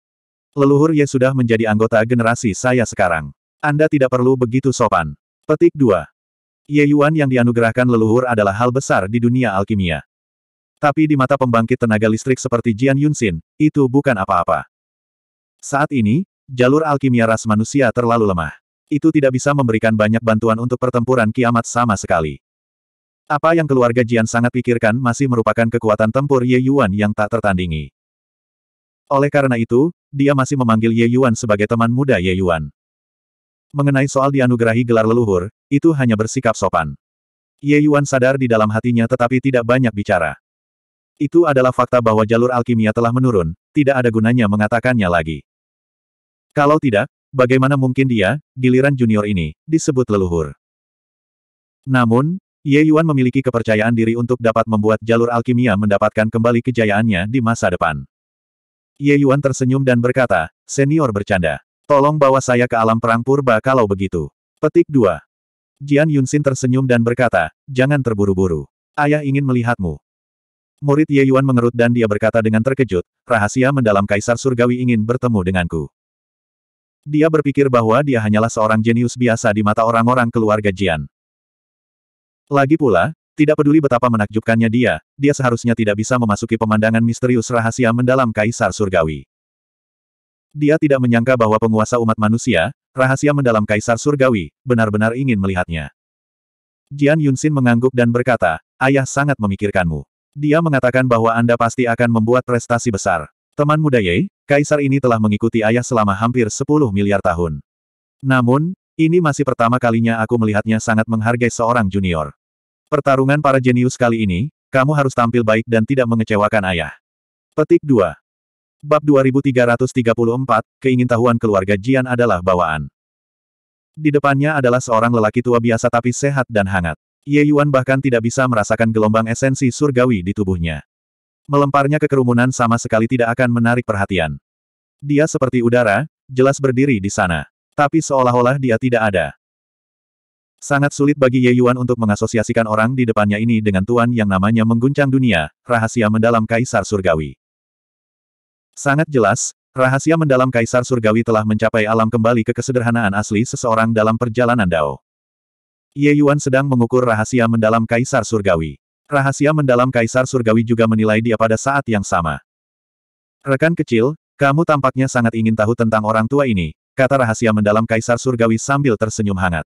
Leluhur Ye sudah menjadi anggota generasi saya sekarang. Anda tidak perlu begitu sopan. Petik 2. Ye Yuan yang dianugerahkan leluhur adalah hal besar di dunia alkimia. Tapi di mata pembangkit tenaga listrik seperti Jian Yunxin, itu bukan apa-apa. Saat ini, jalur alkimia ras manusia terlalu lemah. Itu tidak bisa memberikan banyak bantuan untuk pertempuran kiamat sama sekali. Apa yang keluarga Jian sangat pikirkan masih merupakan kekuatan tempur Ye Yuan yang tak tertandingi. Oleh karena itu, dia masih memanggil Ye Yuan sebagai teman muda Ye Yuan. Mengenai soal dianugerahi gelar leluhur, itu hanya bersikap sopan. Ye Yuan sadar di dalam hatinya tetapi tidak banyak bicara. Itu adalah fakta bahwa jalur alkimia telah menurun, tidak ada gunanya mengatakannya lagi. Kalau tidak, bagaimana mungkin dia, giliran junior ini, disebut leluhur. Namun, Ye Yuan memiliki kepercayaan diri untuk dapat membuat jalur alkimia mendapatkan kembali kejayaannya di masa depan. Ye Yuan tersenyum dan berkata, senior bercanda. Tolong bawa saya ke alam perang purba kalau begitu. Petik 2. Jian Yunxin tersenyum dan berkata, jangan terburu-buru. Ayah ingin melihatmu. Murid Ye Yuan mengerut dan dia berkata dengan terkejut, rahasia mendalam Kaisar Surgawi ingin bertemu denganku. Dia berpikir bahwa dia hanyalah seorang jenius biasa di mata orang-orang keluarga Jian. Lagi pula, tidak peduli betapa menakjubkannya dia, dia seharusnya tidak bisa memasuki pemandangan misterius rahasia mendalam Kaisar Surgawi. Dia tidak menyangka bahwa penguasa umat manusia, rahasia mendalam kaisar surgawi, benar-benar ingin melihatnya. Jian Yunxin mengangguk dan berkata, ayah sangat memikirkanmu. Dia mengatakan bahwa Anda pasti akan membuat prestasi besar. Teman muda Ye, kaisar ini telah mengikuti ayah selama hampir 10 miliar tahun. Namun, ini masih pertama kalinya aku melihatnya sangat menghargai seorang junior. Pertarungan para jenius kali ini, kamu harus tampil baik dan tidak mengecewakan ayah. Petik 2. Bab 2334, Keingintahuan Keluarga Jian adalah bawaan. Di depannya adalah seorang lelaki tua biasa tapi sehat dan hangat. Ye Yuan bahkan tidak bisa merasakan gelombang esensi surgawi di tubuhnya. Melemparnya ke kerumunan sama sekali tidak akan menarik perhatian. Dia seperti udara, jelas berdiri di sana. Tapi seolah-olah dia tidak ada. Sangat sulit bagi Ye Yuan untuk mengasosiasikan orang di depannya ini dengan tuan yang namanya mengguncang dunia, rahasia mendalam kaisar surgawi. Sangat jelas, rahasia mendalam Kaisar Surgawi telah mencapai alam kembali ke kesederhanaan asli seseorang dalam perjalanan Dao. Ye Yuan sedang mengukur rahasia mendalam Kaisar Surgawi. Rahasia mendalam Kaisar Surgawi juga menilai dia pada saat yang sama. Rekan kecil, kamu tampaknya sangat ingin tahu tentang orang tua ini, kata rahasia mendalam Kaisar Surgawi sambil tersenyum hangat.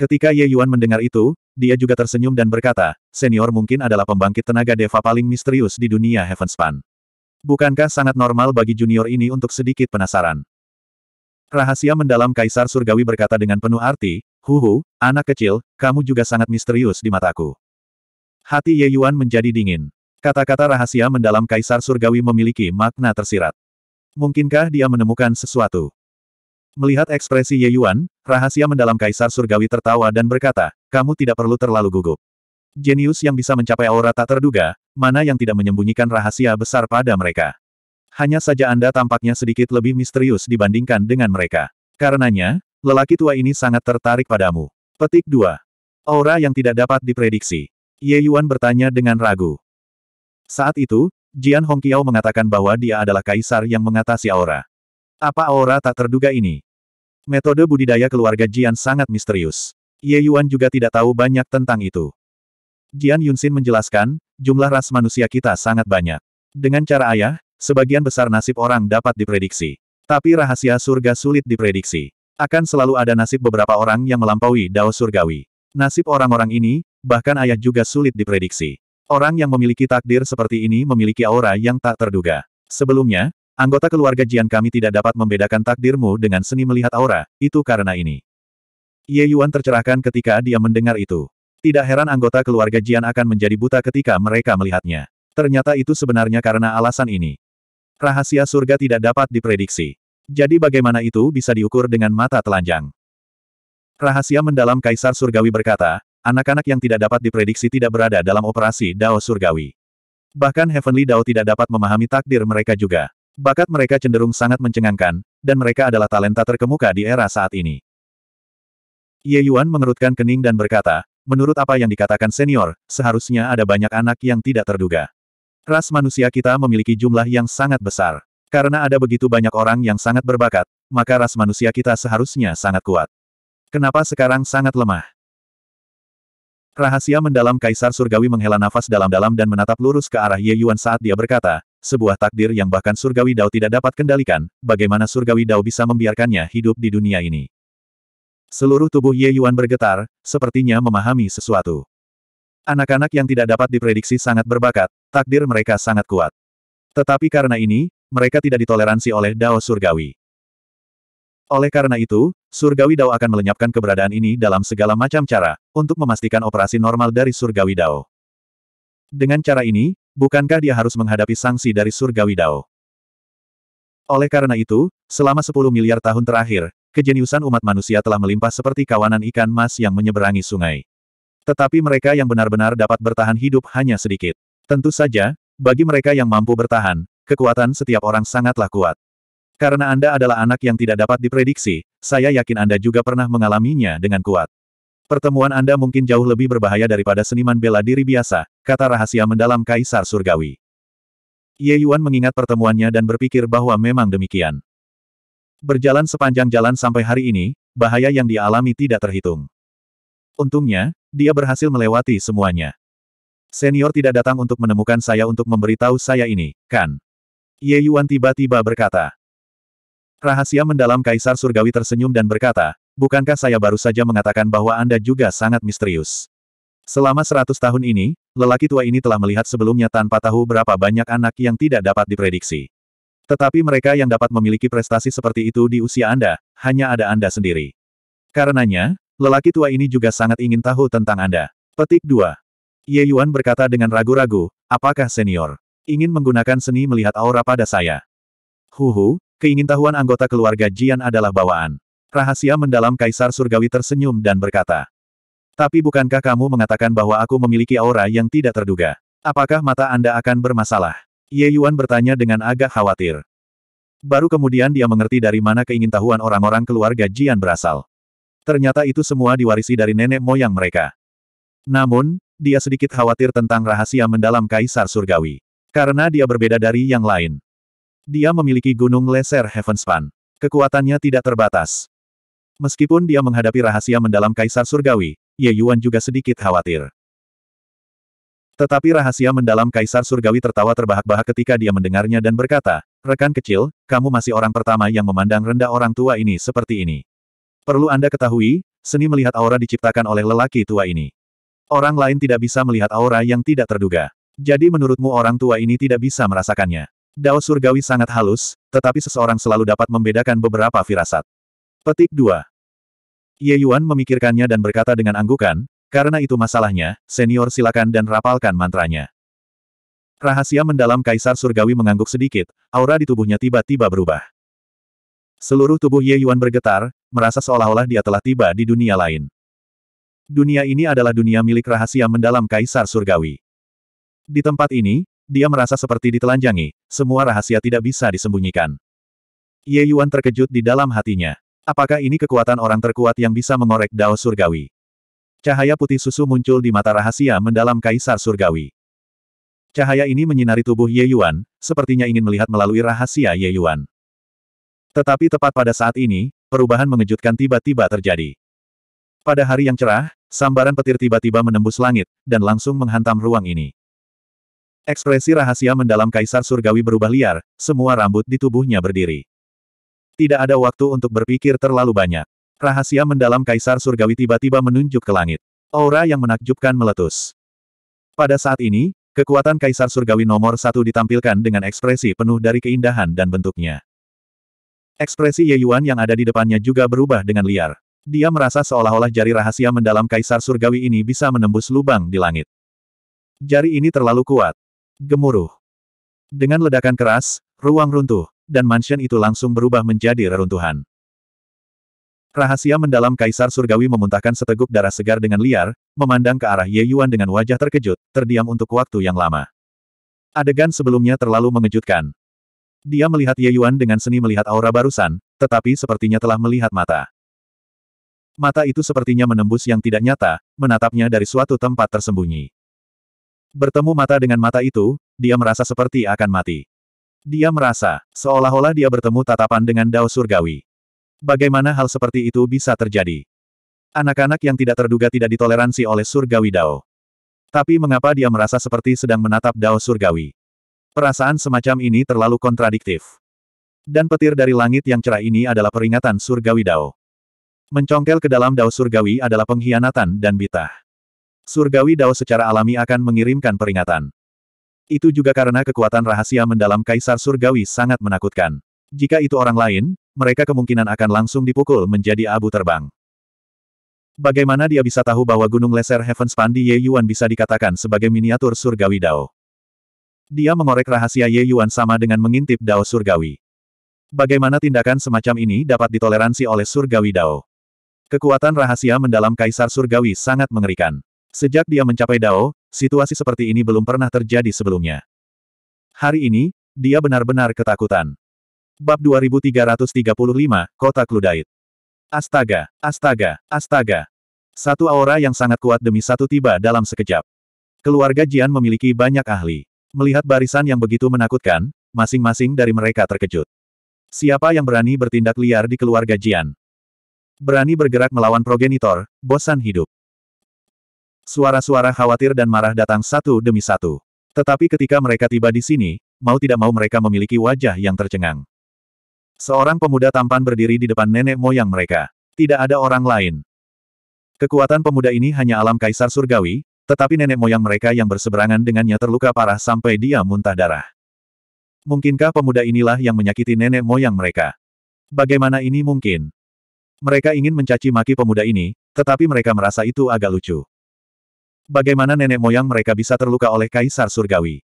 Ketika Ye Yuan mendengar itu, dia juga tersenyum dan berkata, senior mungkin adalah pembangkit tenaga Deva paling misterius di dunia Heavenspan. Bukankah sangat normal bagi junior ini untuk sedikit penasaran? Rahasia mendalam Kaisar Surgawi berkata dengan penuh arti, Huhu, anak kecil, kamu juga sangat misterius di mataku. Hati Ye Yuan menjadi dingin. Kata-kata rahasia mendalam Kaisar Surgawi memiliki makna tersirat. Mungkinkah dia menemukan sesuatu? Melihat ekspresi Ye Yuan, rahasia mendalam Kaisar Surgawi tertawa dan berkata, kamu tidak perlu terlalu gugup. Jenius yang bisa mencapai aura tak terduga, mana yang tidak menyembunyikan rahasia besar pada mereka. Hanya saja Anda tampaknya sedikit lebih misterius dibandingkan dengan mereka. Karenanya, lelaki tua ini sangat tertarik padamu. Petik 2. Aura yang tidak dapat diprediksi. Ye Yuan bertanya dengan ragu. Saat itu, Jian Hongqiao mengatakan bahwa dia adalah kaisar yang mengatasi aura. Apa aura tak terduga ini? Metode budidaya keluarga Jian sangat misterius. Ye Yuan juga tidak tahu banyak tentang itu. Jian Yunxin menjelaskan, jumlah ras manusia kita sangat banyak. Dengan cara ayah, sebagian besar nasib orang dapat diprediksi. Tapi rahasia surga sulit diprediksi. Akan selalu ada nasib beberapa orang yang melampaui dao surgawi. Nasib orang-orang ini, bahkan ayah juga sulit diprediksi. Orang yang memiliki takdir seperti ini memiliki aura yang tak terduga. Sebelumnya, Anggota keluarga Jian kami tidak dapat membedakan takdirmu dengan seni melihat aura, itu karena ini. Ye Yuan tercerahkan ketika dia mendengar itu. Tidak heran anggota keluarga Jian akan menjadi buta ketika mereka melihatnya. Ternyata itu sebenarnya karena alasan ini. Rahasia surga tidak dapat diprediksi. Jadi bagaimana itu bisa diukur dengan mata telanjang? Rahasia mendalam Kaisar Surgawi berkata, anak-anak yang tidak dapat diprediksi tidak berada dalam operasi Dao Surgawi. Bahkan Heavenly Dao tidak dapat memahami takdir mereka juga. Bakat mereka cenderung sangat mencengangkan, dan mereka adalah talenta terkemuka di era saat ini. Ye Yuan mengerutkan kening dan berkata, menurut apa yang dikatakan senior, seharusnya ada banyak anak yang tidak terduga. Ras manusia kita memiliki jumlah yang sangat besar. Karena ada begitu banyak orang yang sangat berbakat, maka ras manusia kita seharusnya sangat kuat. Kenapa sekarang sangat lemah? Rahasia mendalam Kaisar Surgawi menghela nafas dalam-dalam dan menatap lurus ke arah Ye Yuan saat dia berkata, sebuah takdir yang bahkan Surgawi Dao tidak dapat kendalikan, bagaimana Surgawi Dao bisa membiarkannya hidup di dunia ini. Seluruh tubuh Ye Yuan bergetar, sepertinya memahami sesuatu. Anak-anak yang tidak dapat diprediksi sangat berbakat, takdir mereka sangat kuat. Tetapi karena ini, mereka tidak ditoleransi oleh Dao Surgawi. Oleh karena itu, Surgawi Dao akan melenyapkan keberadaan ini dalam segala macam cara, untuk memastikan operasi normal dari Surgawi Dao. Dengan cara ini, bukankah dia harus menghadapi sanksi dari Surgawi Dao? Oleh karena itu, selama 10 miliar tahun terakhir, kejeniusan umat manusia telah melimpah seperti kawanan ikan mas yang menyeberangi sungai. Tetapi mereka yang benar-benar dapat bertahan hidup hanya sedikit. Tentu saja, bagi mereka yang mampu bertahan, kekuatan setiap orang sangatlah kuat. Karena Anda adalah anak yang tidak dapat diprediksi, saya yakin Anda juga pernah mengalaminya dengan kuat. Pertemuan Anda mungkin jauh lebih berbahaya daripada seniman bela diri biasa, kata rahasia mendalam Kaisar Surgawi. Ye Yuan mengingat pertemuannya dan berpikir bahwa memang demikian. Berjalan sepanjang jalan sampai hari ini, bahaya yang dialami tidak terhitung. Untungnya, dia berhasil melewati semuanya. Senior tidak datang untuk menemukan saya untuk memberitahu saya ini, kan? Ye Yuan tiba-tiba berkata. Rahasia mendalam Kaisar Surgawi tersenyum dan berkata, bukankah saya baru saja mengatakan bahwa Anda juga sangat misterius? Selama seratus tahun ini, lelaki tua ini telah melihat sebelumnya tanpa tahu berapa banyak anak yang tidak dapat diprediksi. Tetapi mereka yang dapat memiliki prestasi seperti itu di usia Anda, hanya ada Anda sendiri. Karenanya, lelaki tua ini juga sangat ingin tahu tentang Anda. Petik 2. Ye Yuan berkata dengan ragu-ragu, apakah senior ingin menggunakan seni melihat aura pada saya? Huhu, keingintahuan anggota keluarga Jian adalah bawaan. Rahasia mendalam Kaisar Surgawi tersenyum dan berkata, Tapi bukankah kamu mengatakan bahwa aku memiliki aura yang tidak terduga? Apakah mata Anda akan bermasalah? Ye Yuan bertanya dengan agak khawatir. Baru kemudian dia mengerti dari mana keingintahuan orang-orang keluarga Jian berasal. Ternyata itu semua diwarisi dari nenek moyang mereka. Namun, dia sedikit khawatir tentang rahasia mendalam Kaisar Surgawi. Karena dia berbeda dari yang lain. Dia memiliki gunung Leser Heavenspan. Kekuatannya tidak terbatas. Meskipun dia menghadapi rahasia mendalam Kaisar Surgawi, Ye Yuan juga sedikit khawatir. Tetapi rahasia mendalam Kaisar Surgawi tertawa terbahak-bahak ketika dia mendengarnya dan berkata, Rekan kecil, kamu masih orang pertama yang memandang rendah orang tua ini seperti ini. Perlu Anda ketahui, seni melihat aura diciptakan oleh lelaki tua ini. Orang lain tidak bisa melihat aura yang tidak terduga. Jadi menurutmu orang tua ini tidak bisa merasakannya. Dao Surgawi sangat halus, tetapi seseorang selalu dapat membedakan beberapa firasat. Petik 2. Ye Yuan memikirkannya dan berkata dengan anggukan, karena itu masalahnya, senior silakan dan rapalkan mantranya. Rahasia mendalam Kaisar Surgawi mengangguk sedikit, aura di tubuhnya tiba-tiba berubah. Seluruh tubuh Ye Yuan bergetar, merasa seolah-olah dia telah tiba di dunia lain. Dunia ini adalah dunia milik rahasia mendalam Kaisar Surgawi. Di tempat ini, dia merasa seperti ditelanjangi, semua rahasia tidak bisa disembunyikan. Ye Yuan terkejut di dalam hatinya. Apakah ini kekuatan orang terkuat yang bisa mengorek Dao Surgawi? Cahaya putih susu muncul di mata rahasia mendalam kaisar surgawi. Cahaya ini menyinari tubuh Ye Yuan, sepertinya ingin melihat melalui rahasia Ye Yuan. Tetapi tepat pada saat ini, perubahan mengejutkan tiba-tiba terjadi. Pada hari yang cerah, sambaran petir tiba-tiba menembus langit, dan langsung menghantam ruang ini. Ekspresi rahasia mendalam Kaisar Surgawi berubah liar, semua rambut di tubuhnya berdiri. Tidak ada waktu untuk berpikir terlalu banyak. Rahasia mendalam Kaisar Surgawi tiba-tiba menunjuk ke langit. Aura yang menakjubkan meletus. Pada saat ini, kekuatan Kaisar Surgawi nomor satu ditampilkan dengan ekspresi penuh dari keindahan dan bentuknya. Ekspresi Ye Yuan yang ada di depannya juga berubah dengan liar. Dia merasa seolah-olah jari rahasia mendalam Kaisar Surgawi ini bisa menembus lubang di langit. Jari ini terlalu kuat. Gemuruh. Dengan ledakan keras, ruang runtuh, dan mansion itu langsung berubah menjadi reruntuhan. Rahasia mendalam Kaisar Surgawi memuntahkan seteguk darah segar dengan liar, memandang ke arah Ye Yuan dengan wajah terkejut, terdiam untuk waktu yang lama. Adegan sebelumnya terlalu mengejutkan. Dia melihat Ye Yuan dengan seni melihat aura barusan, tetapi sepertinya telah melihat mata. Mata itu sepertinya menembus yang tidak nyata, menatapnya dari suatu tempat tersembunyi. Bertemu mata dengan mata itu, dia merasa seperti akan mati. Dia merasa, seolah-olah dia bertemu tatapan dengan Dao Surgawi. Bagaimana hal seperti itu bisa terjadi? Anak-anak yang tidak terduga tidak ditoleransi oleh surgawi Dao. Tapi mengapa dia merasa seperti sedang menatap Dao surgawi? Perasaan semacam ini terlalu kontradiktif. Dan petir dari langit yang cerah ini adalah peringatan surgawi Dao. Mencongkel ke dalam Dao surgawi adalah pengkhianatan dan bitah. Surgawi Dao secara alami akan mengirimkan peringatan. Itu juga karena kekuatan rahasia mendalam Kaisar Surgawi sangat menakutkan. Jika itu orang lain, mereka kemungkinan akan langsung dipukul menjadi abu terbang. Bagaimana dia bisa tahu bahwa Gunung Lesser Heaven Spandi Ye Yuan bisa dikatakan sebagai miniatur surgawi Dao? Dia mengorek rahasia Ye Yuan sama dengan mengintip Dao surgawi. Bagaimana tindakan semacam ini dapat ditoleransi oleh surgawi Dao? Kekuatan rahasia mendalam Kaisar Surgawi sangat mengerikan. Sejak dia mencapai Dao, situasi seperti ini belum pernah terjadi sebelumnya. Hari ini, dia benar-benar ketakutan. Bab 2335, Kota Kludait. Astaga, astaga, astaga. Satu aura yang sangat kuat demi satu tiba dalam sekejap. Keluarga Jian memiliki banyak ahli. Melihat barisan yang begitu menakutkan, masing-masing dari mereka terkejut. Siapa yang berani bertindak liar di keluarga Jian? Berani bergerak melawan progenitor, bosan hidup. Suara-suara khawatir dan marah datang satu demi satu. Tetapi ketika mereka tiba di sini, mau tidak mau mereka memiliki wajah yang tercengang. Seorang pemuda tampan berdiri di depan nenek moyang mereka. Tidak ada orang lain. Kekuatan pemuda ini hanya alam kaisar surgawi, tetapi nenek moyang mereka yang berseberangan dengannya terluka parah sampai dia muntah darah. Mungkinkah pemuda inilah yang menyakiti nenek moyang mereka? Bagaimana ini mungkin? Mereka ingin mencaci maki pemuda ini, tetapi mereka merasa itu agak lucu. Bagaimana nenek moyang mereka bisa terluka oleh kaisar surgawi?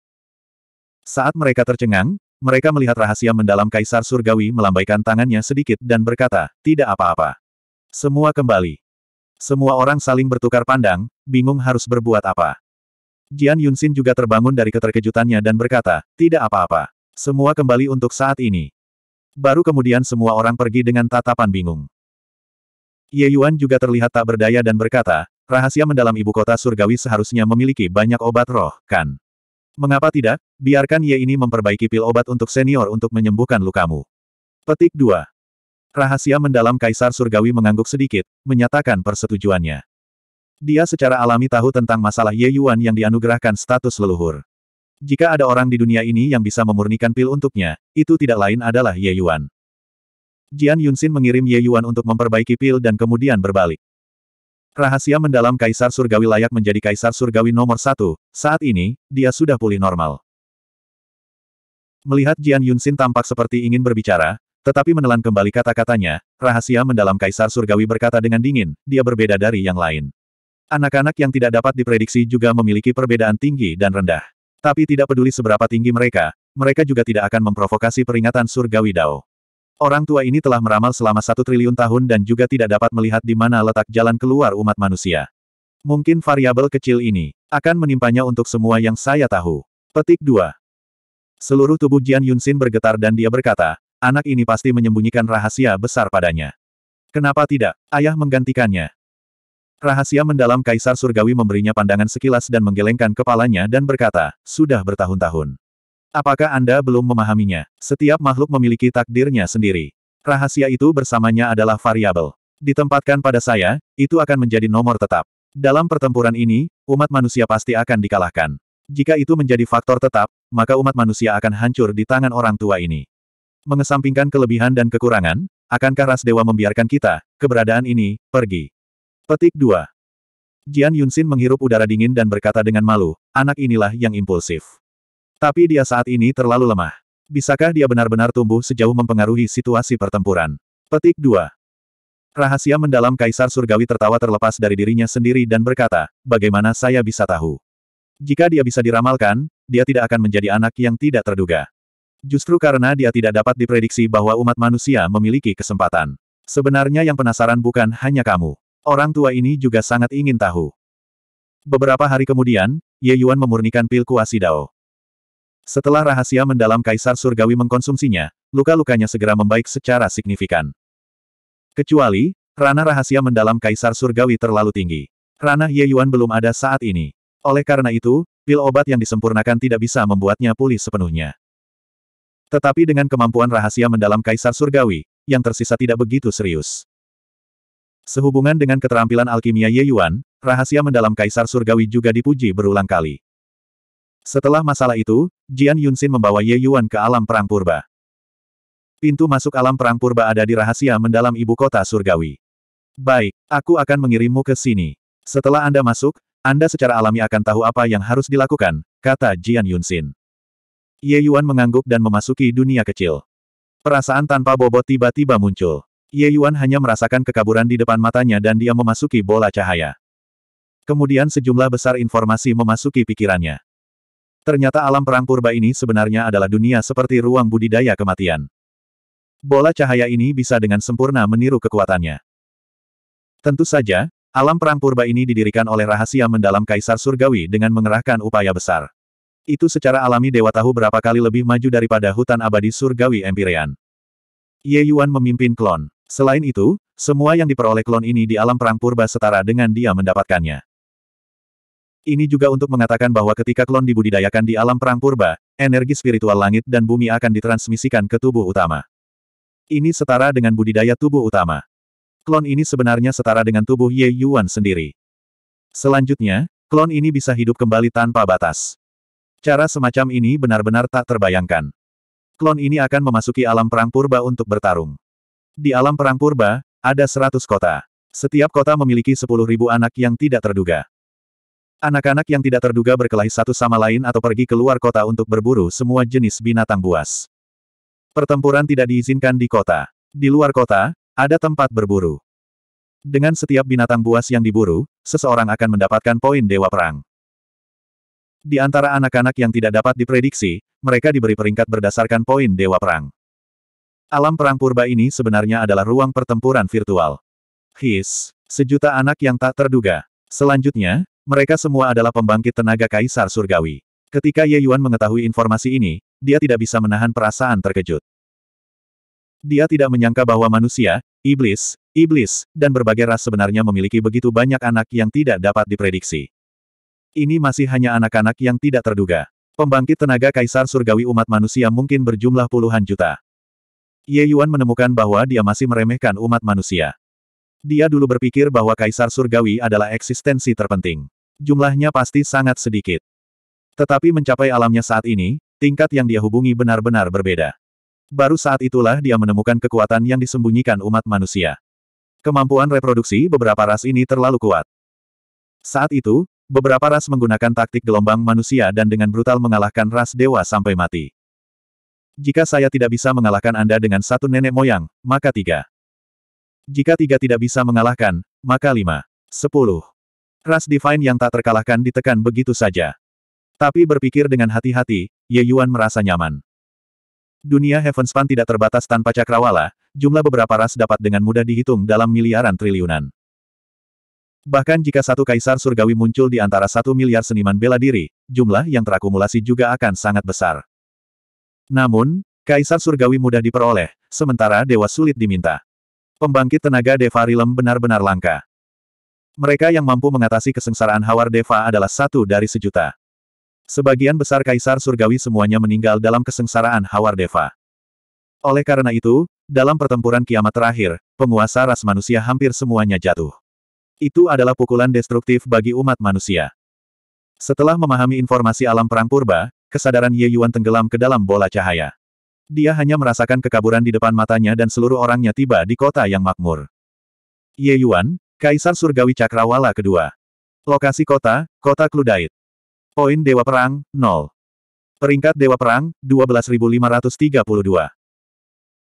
Saat mereka tercengang, mereka melihat rahasia mendalam Kaisar Surgawi melambaikan tangannya sedikit dan berkata, tidak apa-apa. Semua kembali. Semua orang saling bertukar pandang, bingung harus berbuat apa. Jian Yunxin juga terbangun dari keterkejutannya dan berkata, tidak apa-apa. Semua kembali untuk saat ini. Baru kemudian semua orang pergi dengan tatapan bingung. Ye Yuan juga terlihat tak berdaya dan berkata, rahasia mendalam ibu kota surgawi seharusnya memiliki banyak obat roh, kan? Mengapa tidak, biarkan Ye ini memperbaiki pil obat untuk senior untuk menyembuhkan lukamu. Petik 2. Rahasia mendalam Kaisar Surgawi mengangguk sedikit, menyatakan persetujuannya. Dia secara alami tahu tentang masalah Ye Yuan yang dianugerahkan status leluhur. Jika ada orang di dunia ini yang bisa memurnikan pil untuknya, itu tidak lain adalah Ye Yuan. Jian Yunxin mengirim Ye Yuan untuk memperbaiki pil dan kemudian berbalik. Rahasia mendalam Kaisar Surgawi layak menjadi Kaisar Surgawi nomor satu, saat ini, dia sudah pulih normal. Melihat Jian Yunxin tampak seperti ingin berbicara, tetapi menelan kembali kata-katanya, rahasia mendalam Kaisar Surgawi berkata dengan dingin, dia berbeda dari yang lain. Anak-anak yang tidak dapat diprediksi juga memiliki perbedaan tinggi dan rendah. Tapi tidak peduli seberapa tinggi mereka, mereka juga tidak akan memprovokasi peringatan Surgawi Dao. Orang tua ini telah meramal selama satu triliun tahun dan juga tidak dapat melihat di mana letak jalan keluar umat manusia. Mungkin variabel kecil ini akan menimpanya untuk semua yang saya tahu. Petik 2. Seluruh tubuh Jian Yunsin bergetar dan dia berkata, anak ini pasti menyembunyikan rahasia besar padanya. Kenapa tidak? Ayah menggantikannya. Rahasia mendalam Kaisar Surgawi memberinya pandangan sekilas dan menggelengkan kepalanya dan berkata, sudah bertahun-tahun. Apakah Anda belum memahaminya? Setiap makhluk memiliki takdirnya sendiri. Rahasia itu bersamanya adalah variabel. Ditempatkan pada saya, itu akan menjadi nomor tetap. Dalam pertempuran ini, umat manusia pasti akan dikalahkan. Jika itu menjadi faktor tetap, maka umat manusia akan hancur di tangan orang tua ini. Mengesampingkan kelebihan dan kekurangan, akankah ras dewa membiarkan kita, keberadaan ini, pergi? Petik 2. Jian Yunsin menghirup udara dingin dan berkata dengan malu, anak inilah yang impulsif. Tapi dia saat ini terlalu lemah. Bisakah dia benar-benar tumbuh sejauh mempengaruhi situasi pertempuran? Petik 2. Rahasia mendalam Kaisar Surgawi tertawa terlepas dari dirinya sendiri dan berkata, bagaimana saya bisa tahu? Jika dia bisa diramalkan, dia tidak akan menjadi anak yang tidak terduga. Justru karena dia tidak dapat diprediksi bahwa umat manusia memiliki kesempatan. Sebenarnya yang penasaran bukan hanya kamu. Orang tua ini juga sangat ingin tahu. Beberapa hari kemudian, Ye Yuan memurnikan pil kuasi Dao. Setelah rahasia mendalam Kaisar Surgawi mengkonsumsinya, luka-lukanya segera membaik secara signifikan. Kecuali, ranah rahasia mendalam Kaisar Surgawi terlalu tinggi. Ranah Ye Yuan belum ada saat ini. Oleh karena itu, pil obat yang disempurnakan tidak bisa membuatnya pulih sepenuhnya. Tetapi dengan kemampuan rahasia mendalam Kaisar Surgawi, yang tersisa tidak begitu serius. Sehubungan dengan keterampilan alkimia Ye Yuan, rahasia mendalam Kaisar Surgawi juga dipuji berulang kali. Setelah masalah itu, Jian Yunxin membawa Ye Yuan ke alam perang purba. Pintu masuk alam perang purba ada di rahasia mendalam ibu kota surgawi. Baik, aku akan mengirimmu ke sini. Setelah Anda masuk, Anda secara alami akan tahu apa yang harus dilakukan, kata Jian Yunxin. Ye Yuan mengangguk dan memasuki dunia kecil. Perasaan tanpa bobot tiba-tiba muncul. Ye Yuan hanya merasakan kekaburan di depan matanya dan dia memasuki bola cahaya. Kemudian sejumlah besar informasi memasuki pikirannya. Ternyata alam perang purba ini sebenarnya adalah dunia seperti ruang budidaya kematian. Bola cahaya ini bisa dengan sempurna meniru kekuatannya. Tentu saja, alam perang purba ini didirikan oleh rahasia mendalam Kaisar Surgawi dengan mengerahkan upaya besar. Itu secara alami dewa tahu berapa kali lebih maju daripada hutan abadi Surgawi Empirean. Ye Yuan memimpin klon. Selain itu, semua yang diperoleh klon ini di alam perang purba setara dengan dia mendapatkannya. Ini juga untuk mengatakan bahwa ketika klon dibudidayakan di alam perang purba, energi spiritual langit dan bumi akan ditransmisikan ke tubuh utama. Ini setara dengan budidaya tubuh utama. Klon ini sebenarnya setara dengan tubuh Ye Yuan sendiri. Selanjutnya, klon ini bisa hidup kembali tanpa batas. Cara semacam ini benar-benar tak terbayangkan. Klon ini akan memasuki alam perang purba untuk bertarung. Di alam perang purba, ada 100 kota. Setiap kota memiliki 10.000 anak yang tidak terduga. Anak-anak yang tidak terduga berkelahi satu sama lain atau pergi keluar kota untuk berburu semua jenis binatang buas. Pertempuran tidak diizinkan di kota. Di luar kota, ada tempat berburu. Dengan setiap binatang buas yang diburu, seseorang akan mendapatkan poin dewa perang. Di antara anak-anak yang tidak dapat diprediksi, mereka diberi peringkat berdasarkan poin dewa perang. Alam perang purba ini sebenarnya adalah ruang pertempuran virtual. His, sejuta anak yang tak terduga. Selanjutnya, mereka semua adalah pembangkit tenaga kaisar surgawi. Ketika Ye Yuan mengetahui informasi ini, dia tidak bisa menahan perasaan terkejut. Dia tidak menyangka bahwa manusia, iblis, iblis, dan berbagai ras sebenarnya memiliki begitu banyak anak yang tidak dapat diprediksi. Ini masih hanya anak-anak yang tidak terduga. Pembangkit tenaga kaisar surgawi umat manusia mungkin berjumlah puluhan juta. Ye Yuan menemukan bahwa dia masih meremehkan umat manusia. Dia dulu berpikir bahwa kaisar surgawi adalah eksistensi terpenting jumlahnya pasti sangat sedikit. Tetapi mencapai alamnya saat ini, tingkat yang dia hubungi benar-benar berbeda. Baru saat itulah dia menemukan kekuatan yang disembunyikan umat manusia. Kemampuan reproduksi beberapa ras ini terlalu kuat. Saat itu, beberapa ras menggunakan taktik gelombang manusia dan dengan brutal mengalahkan ras dewa sampai mati. Jika saya tidak bisa mengalahkan Anda dengan satu nenek moyang, maka tiga. Jika tiga tidak bisa mengalahkan, maka lima. Sepuluh. Ras Divine yang tak terkalahkan ditekan begitu saja. Tapi berpikir dengan hati-hati, Ye Yuan merasa nyaman. Dunia Heavenspan tidak terbatas tanpa cakrawala, jumlah beberapa ras dapat dengan mudah dihitung dalam miliaran triliunan. Bahkan jika satu kaisar surgawi muncul di antara satu miliar seniman bela diri, jumlah yang terakumulasi juga akan sangat besar. Namun, kaisar surgawi mudah diperoleh, sementara dewa sulit diminta. Pembangkit tenaga Devarilem benar-benar langka. Mereka yang mampu mengatasi kesengsaraan Hawar Deva adalah satu dari sejuta. Sebagian besar kaisar surgawi semuanya meninggal dalam kesengsaraan Hawar Deva. Oleh karena itu, dalam pertempuran kiamat terakhir, penguasa ras manusia hampir semuanya jatuh. Itu adalah pukulan destruktif bagi umat manusia. Setelah memahami informasi alam perang purba, kesadaran Ye Yuan tenggelam ke dalam bola cahaya. Dia hanya merasakan kekaburan di depan matanya dan seluruh orangnya tiba di kota yang makmur. Ye Yuan, Kaisar Surgawi Cakrawala kedua. Lokasi kota, kota Kludait. Poin Dewa Perang, 0. Peringkat Dewa Perang, 12.532.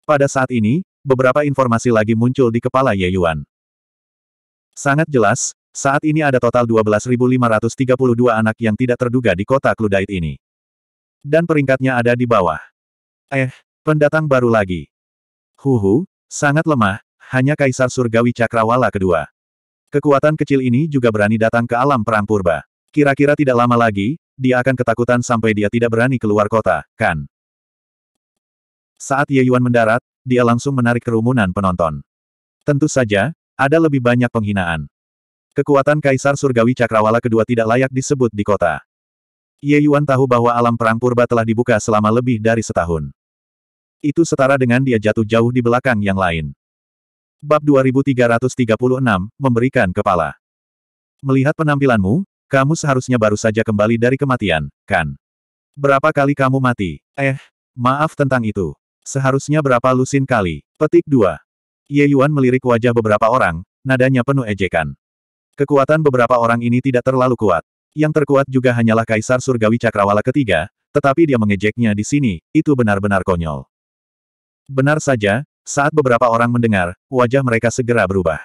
Pada saat ini, beberapa informasi lagi muncul di kepala Ye Yuan. Sangat jelas, saat ini ada total 12.532 anak yang tidak terduga di kota Kludait ini. Dan peringkatnya ada di bawah. Eh, pendatang baru lagi. Huhu, sangat lemah, hanya Kaisar Surgawi Cakrawala kedua. Kekuatan kecil ini juga berani datang ke alam perang purba. Kira-kira tidak lama lagi, dia akan ketakutan sampai dia tidak berani keluar kota, kan? Saat Ye Yuan mendarat, dia langsung menarik kerumunan penonton. Tentu saja, ada lebih banyak penghinaan. Kekuatan Kaisar Surgawi Cakrawala kedua tidak layak disebut di kota. Ye Yuan tahu bahwa alam perang purba telah dibuka selama lebih dari setahun. Itu setara dengan dia jatuh jauh di belakang yang lain. Bab 2336, Memberikan Kepala. Melihat penampilanmu, kamu seharusnya baru saja kembali dari kematian, kan? Berapa kali kamu mati? Eh, maaf tentang itu. Seharusnya berapa lusin kali? Petik 2. Ye Yuan melirik wajah beberapa orang, nadanya penuh ejekan. Kekuatan beberapa orang ini tidak terlalu kuat. Yang terkuat juga hanyalah Kaisar Surgawi Cakrawala ketiga, tetapi dia mengejeknya di sini, itu benar-benar konyol. Benar saja, saat beberapa orang mendengar, wajah mereka segera berubah.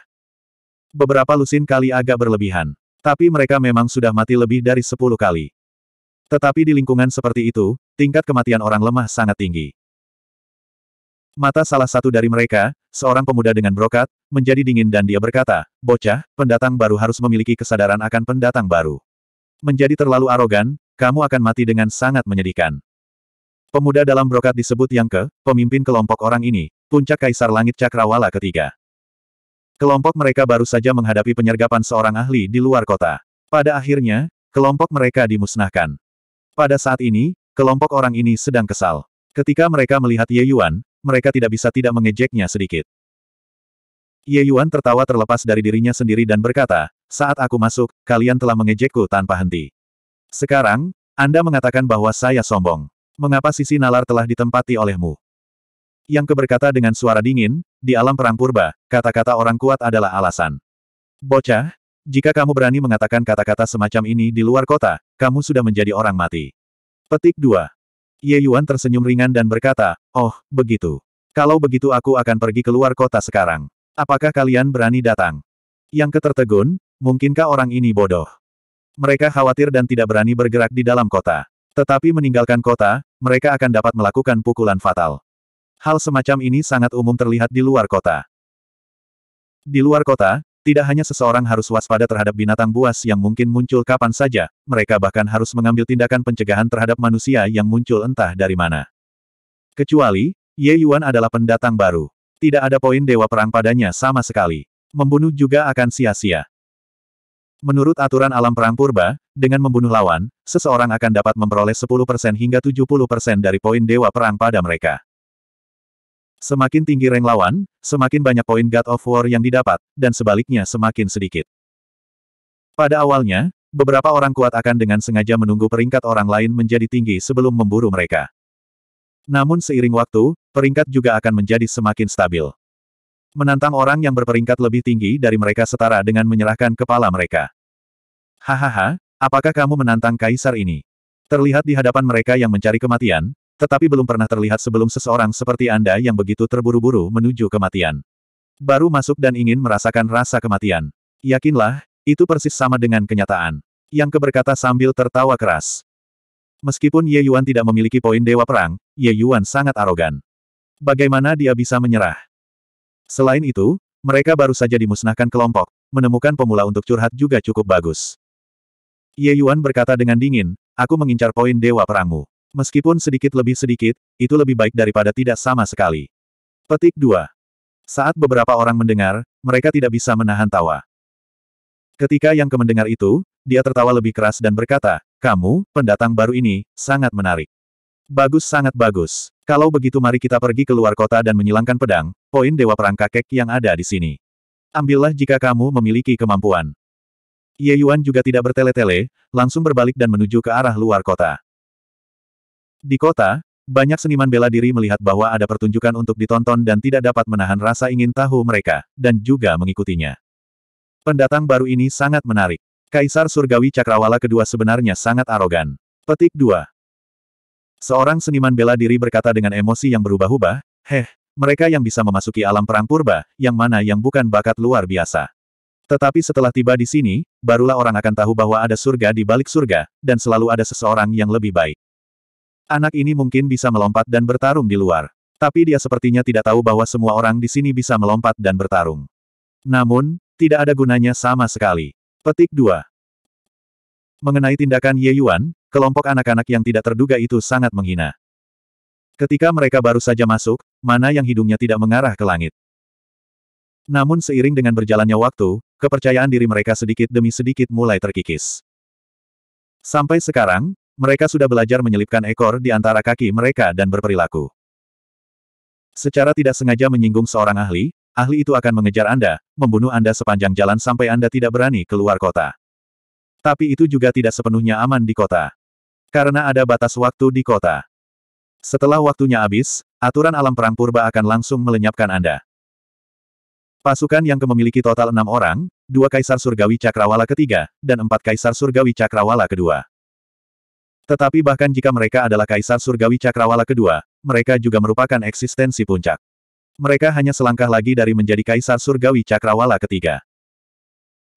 Beberapa lusin kali agak berlebihan. Tapi mereka memang sudah mati lebih dari sepuluh kali. Tetapi di lingkungan seperti itu, tingkat kematian orang lemah sangat tinggi. Mata salah satu dari mereka, seorang pemuda dengan brokat, menjadi dingin dan dia berkata, Bocah, pendatang baru harus memiliki kesadaran akan pendatang baru. Menjadi terlalu arogan, kamu akan mati dengan sangat menyedihkan. Pemuda dalam brokat disebut yang ke, pemimpin kelompok orang ini, Puncak Kaisar Langit Cakrawala ketiga. Kelompok mereka baru saja menghadapi penyergapan seorang ahli di luar kota. Pada akhirnya, kelompok mereka dimusnahkan. Pada saat ini, kelompok orang ini sedang kesal. Ketika mereka melihat Ye Yuan, mereka tidak bisa tidak mengejeknya sedikit. Ye Yuan tertawa terlepas dari dirinya sendiri dan berkata, saat aku masuk, kalian telah mengejekku tanpa henti. Sekarang, Anda mengatakan bahwa saya sombong. Mengapa sisi nalar telah ditempati olehmu? yang keberkata dengan suara dingin, di alam perang purba, kata-kata orang kuat adalah alasan. Bocah, jika kamu berani mengatakan kata-kata semacam ini di luar kota, kamu sudah menjadi orang mati. Petik 2. Ye Yuan tersenyum ringan dan berkata, Oh, begitu. Kalau begitu aku akan pergi keluar kota sekarang. Apakah kalian berani datang? Yang ketertegun, mungkinkah orang ini bodoh? Mereka khawatir dan tidak berani bergerak di dalam kota. Tetapi meninggalkan kota, mereka akan dapat melakukan pukulan fatal. Hal semacam ini sangat umum terlihat di luar kota. Di luar kota, tidak hanya seseorang harus waspada terhadap binatang buas yang mungkin muncul kapan saja, mereka bahkan harus mengambil tindakan pencegahan terhadap manusia yang muncul entah dari mana. Kecuali, Ye Yuan adalah pendatang baru. Tidak ada poin dewa perang padanya sama sekali. Membunuh juga akan sia-sia. Menurut aturan alam perang purba, dengan membunuh lawan, seseorang akan dapat memperoleh 10% hingga 70% dari poin dewa perang pada mereka. Semakin tinggi rank lawan, semakin banyak poin God of War yang didapat, dan sebaliknya semakin sedikit. Pada awalnya, beberapa orang kuat akan dengan sengaja menunggu peringkat orang lain menjadi tinggi sebelum memburu mereka. Namun seiring waktu, peringkat juga akan menjadi semakin stabil. Menantang orang yang berperingkat lebih tinggi dari mereka setara dengan menyerahkan kepala mereka. Hahaha, apakah kamu menantang kaisar ini? Terlihat di hadapan mereka yang mencari kematian, tetapi belum pernah terlihat sebelum seseorang seperti Anda yang begitu terburu-buru menuju kematian. Baru masuk dan ingin merasakan rasa kematian. Yakinlah, itu persis sama dengan kenyataan. Yang keberkata sambil tertawa keras. Meskipun Ye Yuan tidak memiliki poin dewa perang, Ye Yuan sangat arogan. Bagaimana dia bisa menyerah? Selain itu, mereka baru saja dimusnahkan kelompok, menemukan pemula untuk curhat juga cukup bagus. Ye Yuan berkata dengan dingin, aku mengincar poin dewa perangmu. Meskipun sedikit lebih sedikit, itu lebih baik daripada tidak sama sekali. Petik 2. Saat beberapa orang mendengar, mereka tidak bisa menahan tawa. Ketika yang kemendengar itu, dia tertawa lebih keras dan berkata, kamu, pendatang baru ini, sangat menarik. Bagus sangat bagus. Kalau begitu mari kita pergi ke luar kota dan menyilangkan pedang, poin dewa perang kakek yang ada di sini. Ambillah jika kamu memiliki kemampuan. Ye Yuan juga tidak bertele-tele, langsung berbalik dan menuju ke arah luar kota. Di kota, banyak seniman bela diri melihat bahwa ada pertunjukan untuk ditonton dan tidak dapat menahan rasa ingin tahu mereka, dan juga mengikutinya. Pendatang baru ini sangat menarik. Kaisar Surgawi Cakrawala kedua sebenarnya sangat arogan. Petik 2. Seorang seniman bela diri berkata dengan emosi yang berubah-ubah, Heh, mereka yang bisa memasuki alam perang purba, yang mana yang bukan bakat luar biasa. Tetapi setelah tiba di sini, barulah orang akan tahu bahwa ada surga di balik surga, dan selalu ada seseorang yang lebih baik. Anak ini mungkin bisa melompat dan bertarung di luar. Tapi dia sepertinya tidak tahu bahwa semua orang di sini bisa melompat dan bertarung. Namun, tidak ada gunanya sama sekali. Petik 2. Mengenai tindakan Ye Yuan, kelompok anak-anak yang tidak terduga itu sangat menghina. Ketika mereka baru saja masuk, mana yang hidungnya tidak mengarah ke langit. Namun seiring dengan berjalannya waktu, kepercayaan diri mereka sedikit demi sedikit mulai terkikis. Sampai sekarang, mereka sudah belajar menyelipkan ekor di antara kaki mereka dan berperilaku. Secara tidak sengaja menyinggung seorang ahli, ahli itu akan mengejar Anda, membunuh Anda sepanjang jalan sampai Anda tidak berani keluar kota. Tapi itu juga tidak sepenuhnya aman di kota. Karena ada batas waktu di kota. Setelah waktunya habis, aturan alam perang purba akan langsung melenyapkan Anda. Pasukan yang memiliki total enam orang, dua kaisar surgawi cakrawala ketiga, dan empat kaisar surgawi cakrawala kedua. Tetapi bahkan jika mereka adalah Kaisar Surgawi Cakrawala kedua, mereka juga merupakan eksistensi puncak. Mereka hanya selangkah lagi dari menjadi Kaisar Surgawi Cakrawala ketiga.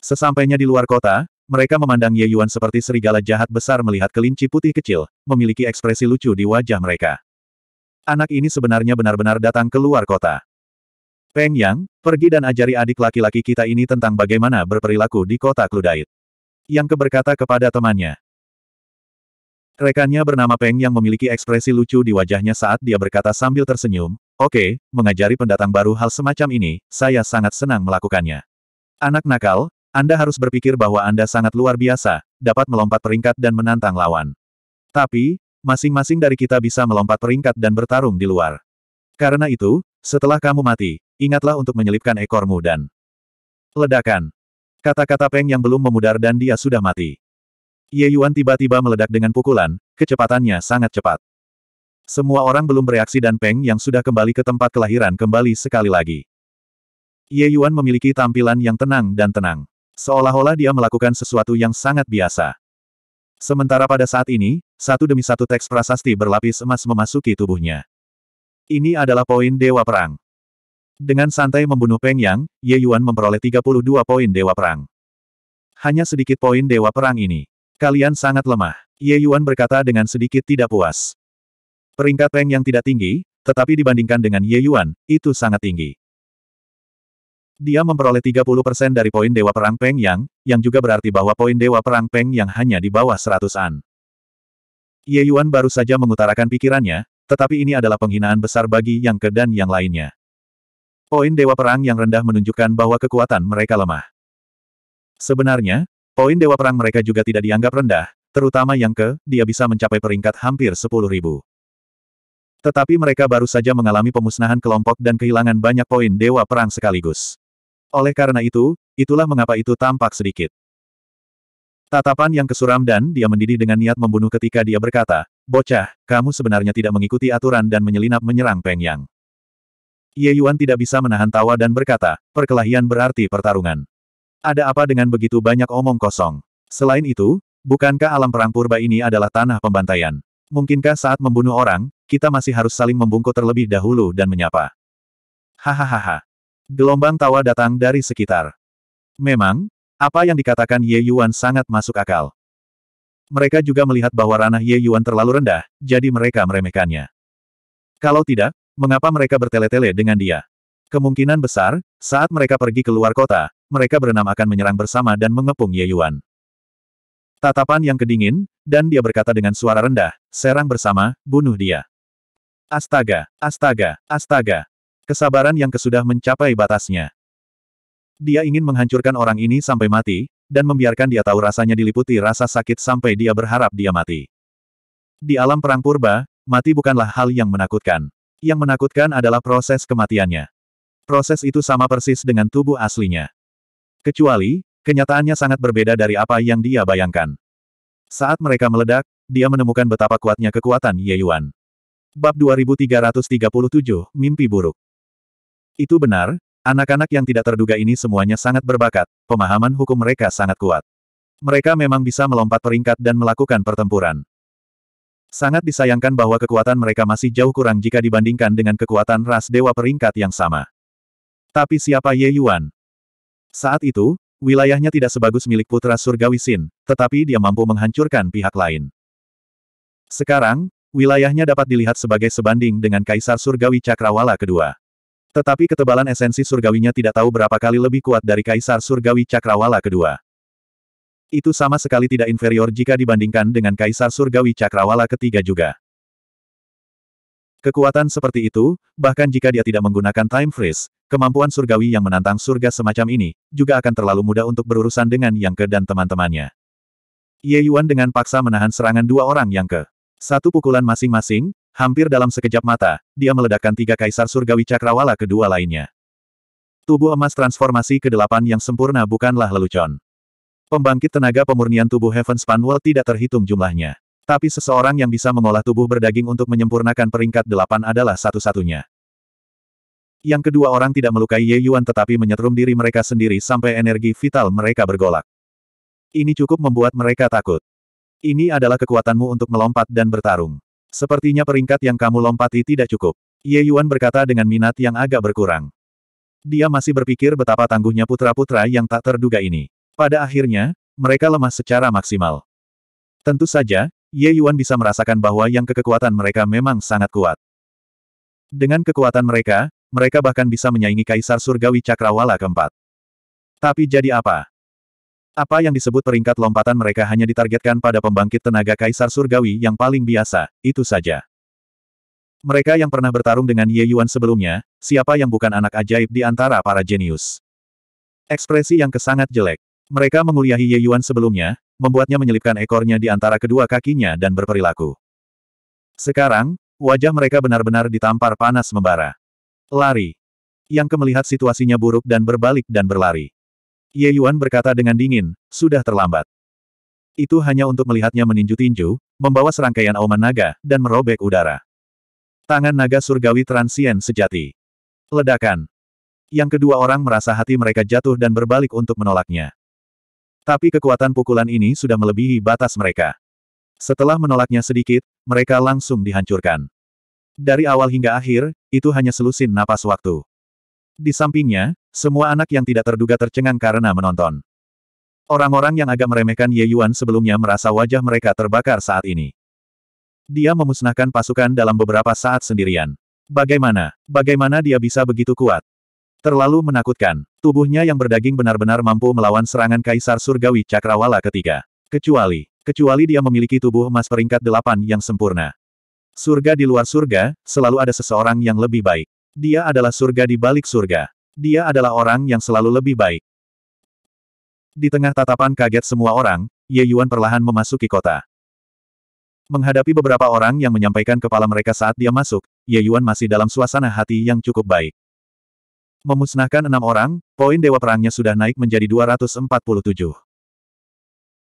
Sesampainya di luar kota, mereka memandang Ye Yuan seperti serigala jahat besar melihat kelinci putih kecil, memiliki ekspresi lucu di wajah mereka. Anak ini sebenarnya benar-benar datang ke luar kota. Peng Yang, pergi dan ajari adik laki-laki kita ini tentang bagaimana berperilaku di kota Kludait. Yang keberkata kepada temannya. Rekannya bernama Peng yang memiliki ekspresi lucu di wajahnya saat dia berkata sambil tersenyum, Oke, okay, mengajari pendatang baru hal semacam ini, saya sangat senang melakukannya. Anak nakal, Anda harus berpikir bahwa Anda sangat luar biasa, dapat melompat peringkat dan menantang lawan. Tapi, masing-masing dari kita bisa melompat peringkat dan bertarung di luar. Karena itu, setelah kamu mati, ingatlah untuk menyelipkan ekormu dan ledakan. Kata-kata Peng yang belum memudar dan dia sudah mati. Ye Yuan tiba-tiba meledak dengan pukulan, kecepatannya sangat cepat. Semua orang belum bereaksi dan Peng yang sudah kembali ke tempat kelahiran kembali sekali lagi. Ye Yuan memiliki tampilan yang tenang dan tenang. Seolah-olah dia melakukan sesuatu yang sangat biasa. Sementara pada saat ini, satu demi satu teks prasasti berlapis emas memasuki tubuhnya. Ini adalah poin Dewa Perang. Dengan santai membunuh Peng Yang, Ye Yuan memperoleh 32 poin Dewa Perang. Hanya sedikit poin Dewa Perang ini. Kalian sangat lemah. Ye Yuan berkata dengan sedikit tidak puas. Peringkat Peng yang tidak tinggi, tetapi dibandingkan dengan Ye Yuan, itu sangat tinggi. Dia memperoleh 30% dari poin Dewa Perang Peng Yang, yang juga berarti bahwa poin Dewa Perang Peng Yang hanya di bawah an. Ye Yuan baru saja mengutarakan pikirannya, tetapi ini adalah penghinaan besar bagi Yang Ke dan yang lainnya. Poin Dewa Perang yang rendah menunjukkan bahwa kekuatan mereka lemah. Sebenarnya, Poin Dewa Perang mereka juga tidak dianggap rendah, terutama yang ke, dia bisa mencapai peringkat hampir ribu. Tetapi mereka baru saja mengalami pemusnahan kelompok dan kehilangan banyak poin Dewa Perang sekaligus. Oleh karena itu, itulah mengapa itu tampak sedikit. Tatapan yang kesuram dan dia mendidih dengan niat membunuh ketika dia berkata, Bocah, kamu sebenarnya tidak mengikuti aturan dan menyelinap menyerang Peng Yang. Ye Yuan tidak bisa menahan tawa dan berkata, perkelahian berarti pertarungan. Ada apa dengan begitu banyak omong kosong? Selain itu, bukankah alam perang purba ini adalah tanah pembantaian? Mungkinkah saat membunuh orang, kita masih harus saling membungkuk terlebih dahulu dan menyapa? Hahaha. Gelombang tawa datang dari sekitar. Memang, apa yang dikatakan Ye Yuan sangat masuk akal. Mereka juga melihat bahwa ranah Ye Yuan terlalu rendah, jadi mereka meremehkannya. Kalau tidak, mengapa mereka bertele-tele dengan dia? Kemungkinan besar, saat mereka pergi ke luar kota, mereka berenam akan menyerang bersama dan mengepung Ye Yuan. Tatapan yang kedingin, dan dia berkata dengan suara rendah, serang bersama, bunuh dia. Astaga, astaga, astaga. Kesabaran yang kesudah mencapai batasnya. Dia ingin menghancurkan orang ini sampai mati, dan membiarkan dia tahu rasanya diliputi rasa sakit sampai dia berharap dia mati. Di alam perang purba, mati bukanlah hal yang menakutkan. Yang menakutkan adalah proses kematiannya. Proses itu sama persis dengan tubuh aslinya. Kecuali, kenyataannya sangat berbeda dari apa yang dia bayangkan. Saat mereka meledak, dia menemukan betapa kuatnya kekuatan Ye Yuan. Bab 2337, Mimpi Buruk Itu benar, anak-anak yang tidak terduga ini semuanya sangat berbakat, pemahaman hukum mereka sangat kuat. Mereka memang bisa melompat peringkat dan melakukan pertempuran. Sangat disayangkan bahwa kekuatan mereka masih jauh kurang jika dibandingkan dengan kekuatan ras dewa peringkat yang sama. Tapi siapa Ye Yuan? Saat itu, wilayahnya tidak sebagus milik putra surgawi Sin, tetapi dia mampu menghancurkan pihak lain. Sekarang, wilayahnya dapat dilihat sebagai sebanding dengan Kaisar Surgawi Cakrawala kedua. Tetapi ketebalan esensi surgawinya tidak tahu berapa kali lebih kuat dari Kaisar Surgawi Cakrawala kedua. Itu sama sekali tidak inferior jika dibandingkan dengan Kaisar Surgawi Cakrawala ketiga juga. Kekuatan seperti itu, bahkan jika dia tidak menggunakan time freeze, Kemampuan surgawi yang menantang surga semacam ini, juga akan terlalu mudah untuk berurusan dengan Yang Ke dan teman-temannya. Ye Yuan dengan paksa menahan serangan dua orang Yang Ke. Satu pukulan masing-masing, hampir dalam sekejap mata, dia meledakkan tiga kaisar surgawi cakrawala kedua lainnya. Tubuh emas transformasi ke delapan yang sempurna bukanlah lelucon. Pembangkit tenaga pemurnian tubuh Heaven Spanwell tidak terhitung jumlahnya. Tapi seseorang yang bisa mengolah tubuh berdaging untuk menyempurnakan peringkat delapan adalah satu-satunya. Yang kedua orang tidak melukai Ye Yuan tetapi menyetrum diri mereka sendiri sampai energi vital mereka bergolak. Ini cukup membuat mereka takut. Ini adalah kekuatanmu untuk melompat dan bertarung. Sepertinya peringkat yang kamu lompati tidak cukup. Ye Yuan berkata dengan minat yang agak berkurang. Dia masih berpikir betapa tangguhnya putra-putra yang tak terduga ini. Pada akhirnya, mereka lemah secara maksimal. Tentu saja, Ye Yuan bisa merasakan bahwa yang kekekuatan mereka memang sangat kuat. Dengan kekuatan mereka, mereka bahkan bisa menyaingi Kaisar Surgawi Cakrawala keempat. Tapi jadi apa? Apa yang disebut peringkat lompatan mereka hanya ditargetkan pada pembangkit tenaga Kaisar Surgawi yang paling biasa, itu saja. Mereka yang pernah bertarung dengan Ye Yuan sebelumnya, siapa yang bukan anak ajaib di antara para jenius? Ekspresi yang kesangat jelek. Mereka menguliahi Ye Yuan sebelumnya, membuatnya menyelipkan ekornya di antara kedua kakinya dan berperilaku. Sekarang, wajah mereka benar-benar ditampar panas membara. Lari. Yang kemelihat situasinya buruk dan berbalik dan berlari. Ye Yuan berkata dengan dingin, sudah terlambat. Itu hanya untuk melihatnya meninju-tinju, membawa serangkaian auman naga, dan merobek udara. Tangan naga surgawi transien sejati. Ledakan. Yang kedua orang merasa hati mereka jatuh dan berbalik untuk menolaknya. Tapi kekuatan pukulan ini sudah melebihi batas mereka. Setelah menolaknya sedikit, mereka langsung dihancurkan. Dari awal hingga akhir, itu hanya selusin napas waktu. Di sampingnya, semua anak yang tidak terduga tercengang karena menonton. Orang-orang yang agak meremehkan Ye Yuan sebelumnya merasa wajah mereka terbakar saat ini. Dia memusnahkan pasukan dalam beberapa saat sendirian. Bagaimana? Bagaimana dia bisa begitu kuat? Terlalu menakutkan. Tubuhnya yang berdaging benar-benar mampu melawan serangan Kaisar Surgawi Cakrawala ketiga. Kecuali, kecuali dia memiliki tubuh emas peringkat delapan yang sempurna. Surga di luar surga, selalu ada seseorang yang lebih baik. Dia adalah surga di balik surga. Dia adalah orang yang selalu lebih baik. Di tengah tatapan kaget semua orang, Ye Yuan perlahan memasuki kota. Menghadapi beberapa orang yang menyampaikan kepala mereka saat dia masuk, Ye Yuan masih dalam suasana hati yang cukup baik. Memusnahkan enam orang, poin dewa perangnya sudah naik menjadi 247.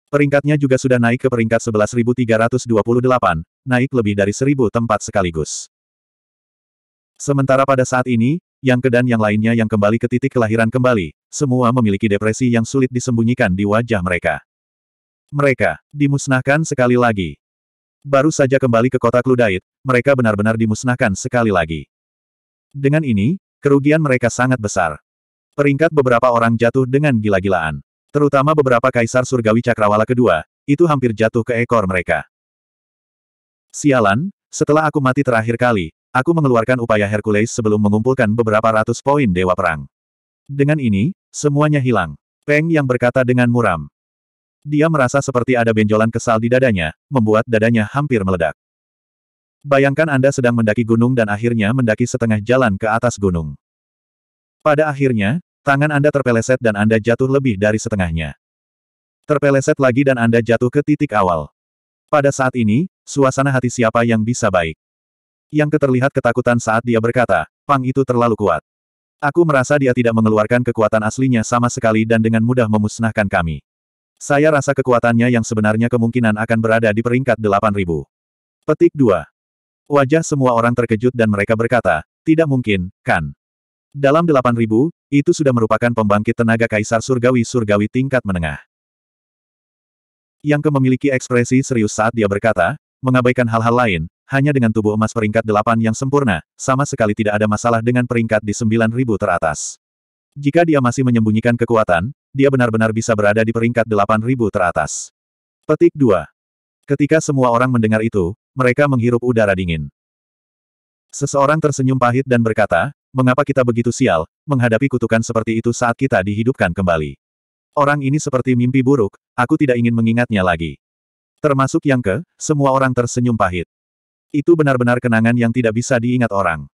Peringkatnya juga sudah naik ke peringkat 11.328, naik lebih dari seribu tempat sekaligus. Sementara pada saat ini, Yang Ke dan yang lainnya yang kembali ke titik kelahiran kembali, semua memiliki depresi yang sulit disembunyikan di wajah mereka. Mereka dimusnahkan sekali lagi. Baru saja kembali ke kota Kludait, mereka benar-benar dimusnahkan sekali lagi. Dengan ini, kerugian mereka sangat besar. Peringkat beberapa orang jatuh dengan gila-gilaan. Terutama beberapa kaisar surgawi cakrawala kedua, itu hampir jatuh ke ekor mereka. Sialan, setelah aku mati terakhir kali, aku mengeluarkan upaya Hercules sebelum mengumpulkan beberapa ratus poin Dewa Perang. Dengan ini, semuanya hilang. Peng yang berkata dengan muram. Dia merasa seperti ada benjolan kesal di dadanya, membuat dadanya hampir meledak. Bayangkan Anda sedang mendaki gunung dan akhirnya mendaki setengah jalan ke atas gunung. Pada akhirnya, tangan Anda terpeleset dan Anda jatuh lebih dari setengahnya. Terpeleset lagi dan Anda jatuh ke titik awal. Pada saat ini, Suasana hati siapa yang bisa baik? Yang keterlihat ketakutan saat dia berkata, Pang itu terlalu kuat. Aku merasa dia tidak mengeluarkan kekuatan aslinya sama sekali dan dengan mudah memusnahkan kami. Saya rasa kekuatannya yang sebenarnya kemungkinan akan berada di peringkat 8000. Petik 2. Wajah semua orang terkejut dan mereka berkata, tidak mungkin, kan? Dalam 8000, itu sudah merupakan pembangkit tenaga kaisar surgawi-surgawi tingkat menengah. Yang memiliki ekspresi serius saat dia berkata, mengabaikan hal-hal lain, hanya dengan tubuh emas peringkat delapan yang sempurna, sama sekali tidak ada masalah dengan peringkat di sembilan ribu teratas. Jika dia masih menyembunyikan kekuatan, dia benar-benar bisa berada di peringkat delapan ribu teratas. Petik 2. Ketika semua orang mendengar itu, mereka menghirup udara dingin. Seseorang tersenyum pahit dan berkata, mengapa kita begitu sial, menghadapi kutukan seperti itu saat kita dihidupkan kembali. Orang ini seperti mimpi buruk, aku tidak ingin mengingatnya lagi. Termasuk yang ke, semua orang tersenyum pahit. Itu benar-benar kenangan yang tidak bisa diingat orang.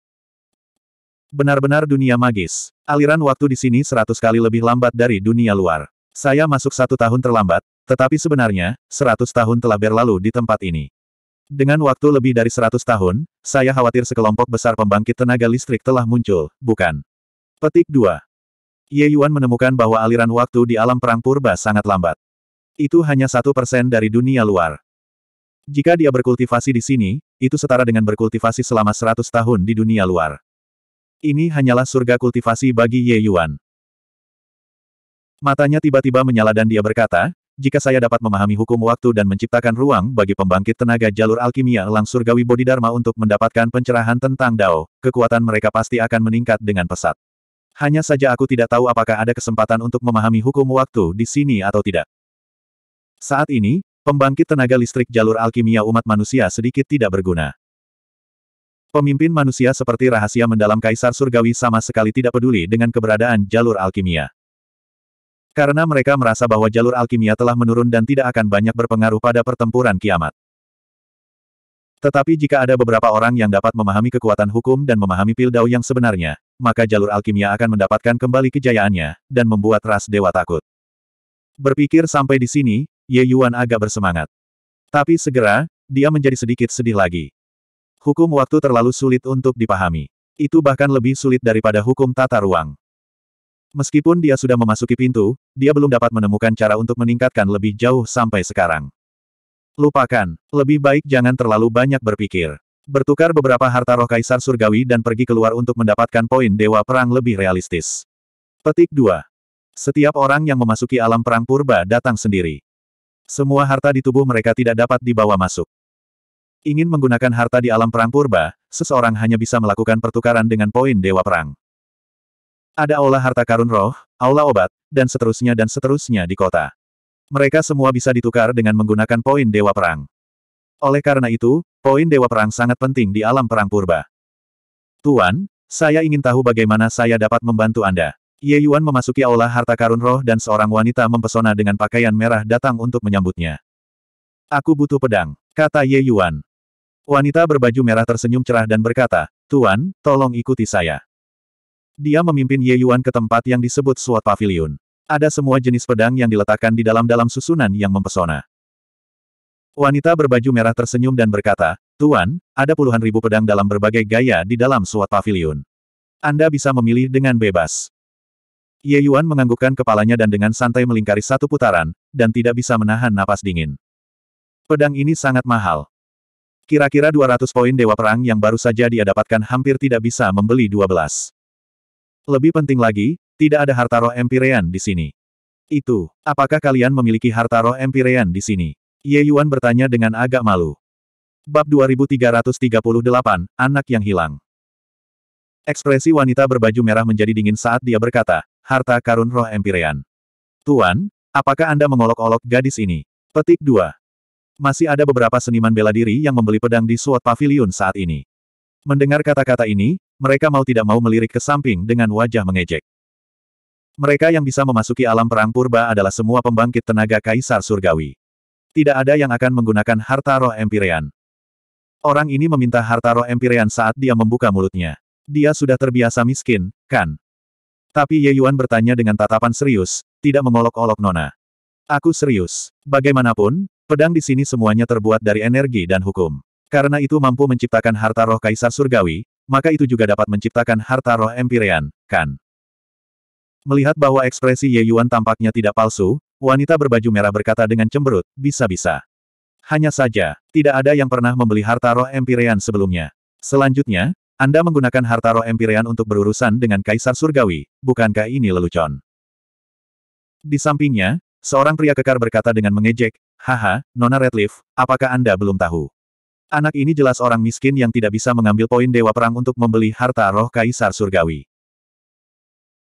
Benar-benar dunia magis. Aliran waktu di sini seratus kali lebih lambat dari dunia luar. Saya masuk satu tahun terlambat, tetapi sebenarnya, seratus tahun telah berlalu di tempat ini. Dengan waktu lebih dari seratus tahun, saya khawatir sekelompok besar pembangkit tenaga listrik telah muncul, bukan? Petik 2. Ye Yuan menemukan bahwa aliran waktu di alam perang purba sangat lambat. Itu hanya satu persen dari dunia luar. Jika dia berkultivasi di sini, itu setara dengan berkultivasi selama seratus tahun di dunia luar. Ini hanyalah surga kultivasi bagi Ye Yuan. Matanya tiba-tiba menyala dan dia berkata, jika saya dapat memahami hukum waktu dan menciptakan ruang bagi pembangkit tenaga jalur alkimia elang surgawi bodhidharma untuk mendapatkan pencerahan tentang Dao, kekuatan mereka pasti akan meningkat dengan pesat. Hanya saja aku tidak tahu apakah ada kesempatan untuk memahami hukum waktu di sini atau tidak. Saat ini, pembangkit tenaga listrik jalur alkimia umat manusia sedikit tidak berguna. Pemimpin manusia seperti rahasia mendalam Kaisar Surgawi sama sekali tidak peduli dengan keberadaan jalur alkimia. Karena mereka merasa bahwa jalur alkimia telah menurun dan tidak akan banyak berpengaruh pada pertempuran kiamat. Tetapi jika ada beberapa orang yang dapat memahami kekuatan hukum dan memahami pil Pildau yang sebenarnya, maka jalur alkimia akan mendapatkan kembali kejayaannya, dan membuat ras dewa takut. Berpikir sampai di sini, Ye Yuan agak bersemangat. Tapi segera, dia menjadi sedikit sedih lagi. Hukum waktu terlalu sulit untuk dipahami. Itu bahkan lebih sulit daripada hukum tata ruang. Meskipun dia sudah memasuki pintu, dia belum dapat menemukan cara untuk meningkatkan lebih jauh sampai sekarang. Lupakan, lebih baik jangan terlalu banyak berpikir. Bertukar beberapa harta roh kaisar surgawi dan pergi keluar untuk mendapatkan poin dewa perang lebih realistis. Petik 2. Setiap orang yang memasuki alam perang purba datang sendiri. Semua harta di tubuh mereka tidak dapat dibawa masuk. Ingin menggunakan harta di alam perang purba, seseorang hanya bisa melakukan pertukaran dengan poin dewa perang. Ada aula harta karun roh, aula obat, dan seterusnya dan seterusnya di kota. Mereka semua bisa ditukar dengan menggunakan poin dewa perang. Oleh karena itu, poin dewa perang sangat penting di alam perang purba. Tuan, saya ingin tahu bagaimana saya dapat membantu Anda. Ye Yuan memasuki aula harta karun roh dan seorang wanita mempesona dengan pakaian merah datang untuk menyambutnya. Aku butuh pedang, kata Ye Yuan. Wanita berbaju merah tersenyum cerah dan berkata, Tuan, tolong ikuti saya. Dia memimpin Ye Yuan ke tempat yang disebut Suat Pavilion. Ada semua jenis pedang yang diletakkan di dalam-dalam susunan yang mempesona. Wanita berbaju merah tersenyum dan berkata, Tuan, ada puluhan ribu pedang dalam berbagai gaya di dalam Suat Pavilion. Anda bisa memilih dengan bebas. Ye Yuan menganggukkan kepalanya dan dengan santai melingkari satu putaran, dan tidak bisa menahan napas dingin. Pedang ini sangat mahal. Kira-kira 200 poin dewa perang yang baru saja dia dapatkan hampir tidak bisa membeli 12. Lebih penting lagi, tidak ada harta roh empyrean di sini. Itu, apakah kalian memiliki harta roh empyrean di sini? Ye Yuan bertanya dengan agak malu. Bab 2338, Anak yang Hilang Ekspresi wanita berbaju merah menjadi dingin saat dia berkata, Harta karun roh empyrean, Tuan, apakah Anda mengolok-olok gadis ini? Petik 2. Masih ada beberapa seniman bela diri yang membeli pedang di suat Pavilion saat ini. Mendengar kata-kata ini, mereka mau tidak mau melirik ke samping dengan wajah mengejek. Mereka yang bisa memasuki alam perang purba adalah semua pembangkit tenaga kaisar surgawi. Tidak ada yang akan menggunakan harta roh empyrean. Orang ini meminta harta roh empyrean saat dia membuka mulutnya. Dia sudah terbiasa miskin, kan? Tapi Ye Yuan bertanya dengan tatapan serius, tidak mengolok-olok Nona. Aku serius. Bagaimanapun, pedang di sini semuanya terbuat dari energi dan hukum. Karena itu mampu menciptakan harta roh Kaisar Surgawi, maka itu juga dapat menciptakan harta roh Empyrean, kan? Melihat bahwa ekspresi Ye Yuan tampaknya tidak palsu, wanita berbaju merah berkata dengan cemberut, bisa-bisa. Hanya saja, tidak ada yang pernah membeli harta roh Empyrean sebelumnya. Selanjutnya, anda menggunakan harta roh Empyrean untuk berurusan dengan Kaisar Surgawi, bukankah ini lelucon? Di sampingnya, seorang pria kekar berkata dengan mengejek, Haha, Nona Redleaf, apakah Anda belum tahu? Anak ini jelas orang miskin yang tidak bisa mengambil poin Dewa Perang untuk membeli harta roh Kaisar Surgawi.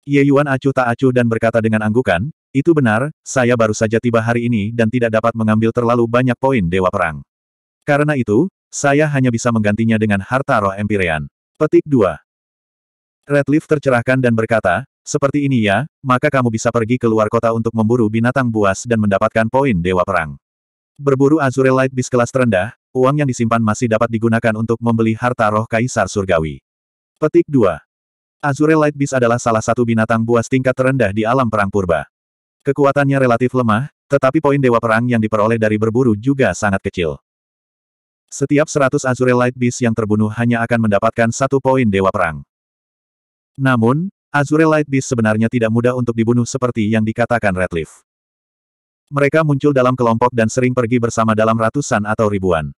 Ye Yuan acuh tak acuh dan berkata dengan anggukan, itu benar, saya baru saja tiba hari ini dan tidak dapat mengambil terlalu banyak poin Dewa Perang. Karena itu, saya hanya bisa menggantinya dengan harta roh Empyrean. Petik 2. Redleaf tercerahkan dan berkata, seperti ini ya, maka kamu bisa pergi ke luar kota untuk memburu binatang buas dan mendapatkan poin dewa perang. Berburu Azure Light Beast kelas terendah, uang yang disimpan masih dapat digunakan untuk membeli harta roh kaisar surgawi. Petik 2. Azure Light Beast adalah salah satu binatang buas tingkat terendah di alam perang purba. Kekuatannya relatif lemah, tetapi poin dewa perang yang diperoleh dari berburu juga sangat kecil. Setiap 100 Azure Light Beast yang terbunuh hanya akan mendapatkan satu poin Dewa Perang. Namun, Azure Light Beast sebenarnya tidak mudah untuk dibunuh seperti yang dikatakan Redleaf. Mereka muncul dalam kelompok dan sering pergi bersama dalam ratusan atau ribuan.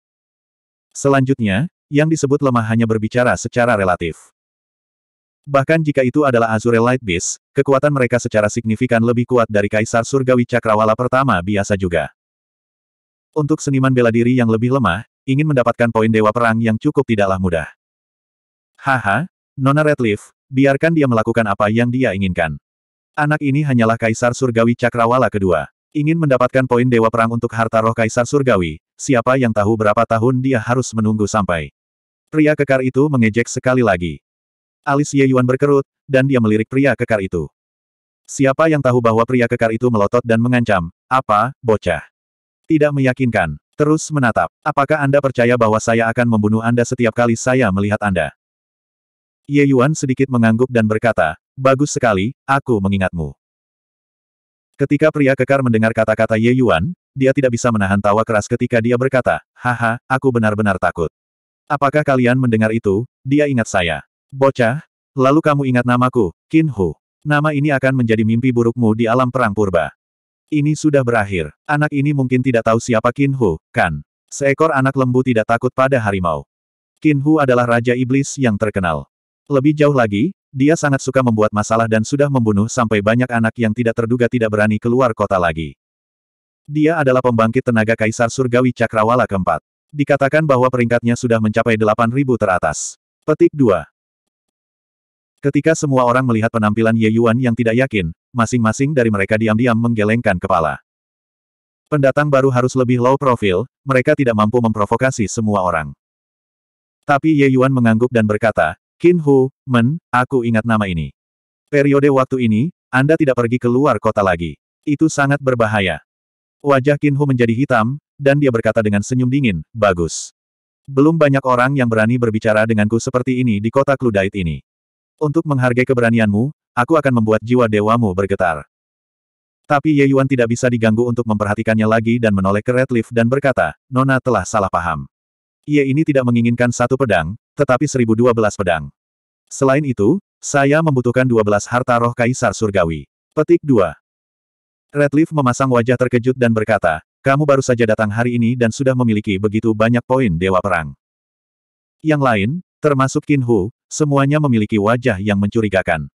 Selanjutnya, yang disebut lemah hanya berbicara secara relatif. Bahkan jika itu adalah Azure Light Beast, kekuatan mereka secara signifikan lebih kuat dari Kaisar Surgawi Cakrawala pertama biasa juga. Untuk seniman bela diri yang lebih lemah, ingin mendapatkan poin dewa perang yang cukup tidaklah mudah. Haha, Nona Redleaf, biarkan dia melakukan apa yang dia inginkan. Anak ini hanyalah Kaisar Surgawi Cakrawala kedua. Ingin mendapatkan poin dewa perang untuk harta roh Kaisar Surgawi, siapa yang tahu berapa tahun dia harus menunggu sampai. Pria kekar itu mengejek sekali lagi. Alis Ye Yuan berkerut, dan dia melirik pria kekar itu. Siapa yang tahu bahwa pria kekar itu melotot dan mengancam, apa, bocah? Tidak meyakinkan. Terus menatap. Apakah Anda percaya bahwa saya akan membunuh Anda setiap kali saya melihat Anda? Ye Yuan sedikit mengangguk dan berkata, Bagus sekali, aku mengingatmu. Ketika pria kekar mendengar kata-kata Ye Yuan, dia tidak bisa menahan tawa keras ketika dia berkata, Haha, aku benar-benar takut. Apakah kalian mendengar itu? Dia ingat saya. Bocah, lalu kamu ingat namaku, Kin Hu. Nama ini akan menjadi mimpi burukmu di alam perang purba. Ini sudah berakhir. Anak ini mungkin tidak tahu siapa Qin Hu, kan? Seekor anak lembu tidak takut pada harimau. Qin Hu adalah Raja Iblis yang terkenal. Lebih jauh lagi, dia sangat suka membuat masalah dan sudah membunuh sampai banyak anak yang tidak terduga tidak berani keluar kota lagi. Dia adalah pembangkit tenaga Kaisar Surgawi Cakrawala keempat. Dikatakan bahwa peringkatnya sudah mencapai 8.000 teratas. Petik 2. Ketika semua orang melihat penampilan Ye Yuan yang tidak yakin, masing-masing dari mereka diam-diam menggelengkan kepala. Pendatang baru harus lebih low profile, mereka tidak mampu memprovokasi semua orang. Tapi Ye Yuan mengangguk dan berkata, "Kin Hu, Men, aku ingat nama ini. Periode waktu ini, Anda tidak pergi keluar kota lagi. Itu sangat berbahaya. Wajah Kin Hu menjadi hitam, dan dia berkata dengan senyum dingin, bagus. Belum banyak orang yang berani berbicara denganku seperti ini di kota Kludait ini. Untuk menghargai keberanianmu, aku akan membuat jiwa dewamu bergetar. Tapi Ye Yuan tidak bisa diganggu untuk memperhatikannya lagi dan menoleh ke Red Leaf dan berkata, Nona telah salah paham. Ye ini tidak menginginkan satu pedang, tetapi 1012 pedang. Selain itu, saya membutuhkan 12 harta roh Kaisar Surgawi. Petik 2. Red Leaf memasang wajah terkejut dan berkata, kamu baru saja datang hari ini dan sudah memiliki begitu banyak poin Dewa Perang. Yang lain, termasuk Kin Hu, semuanya memiliki wajah yang mencurigakan.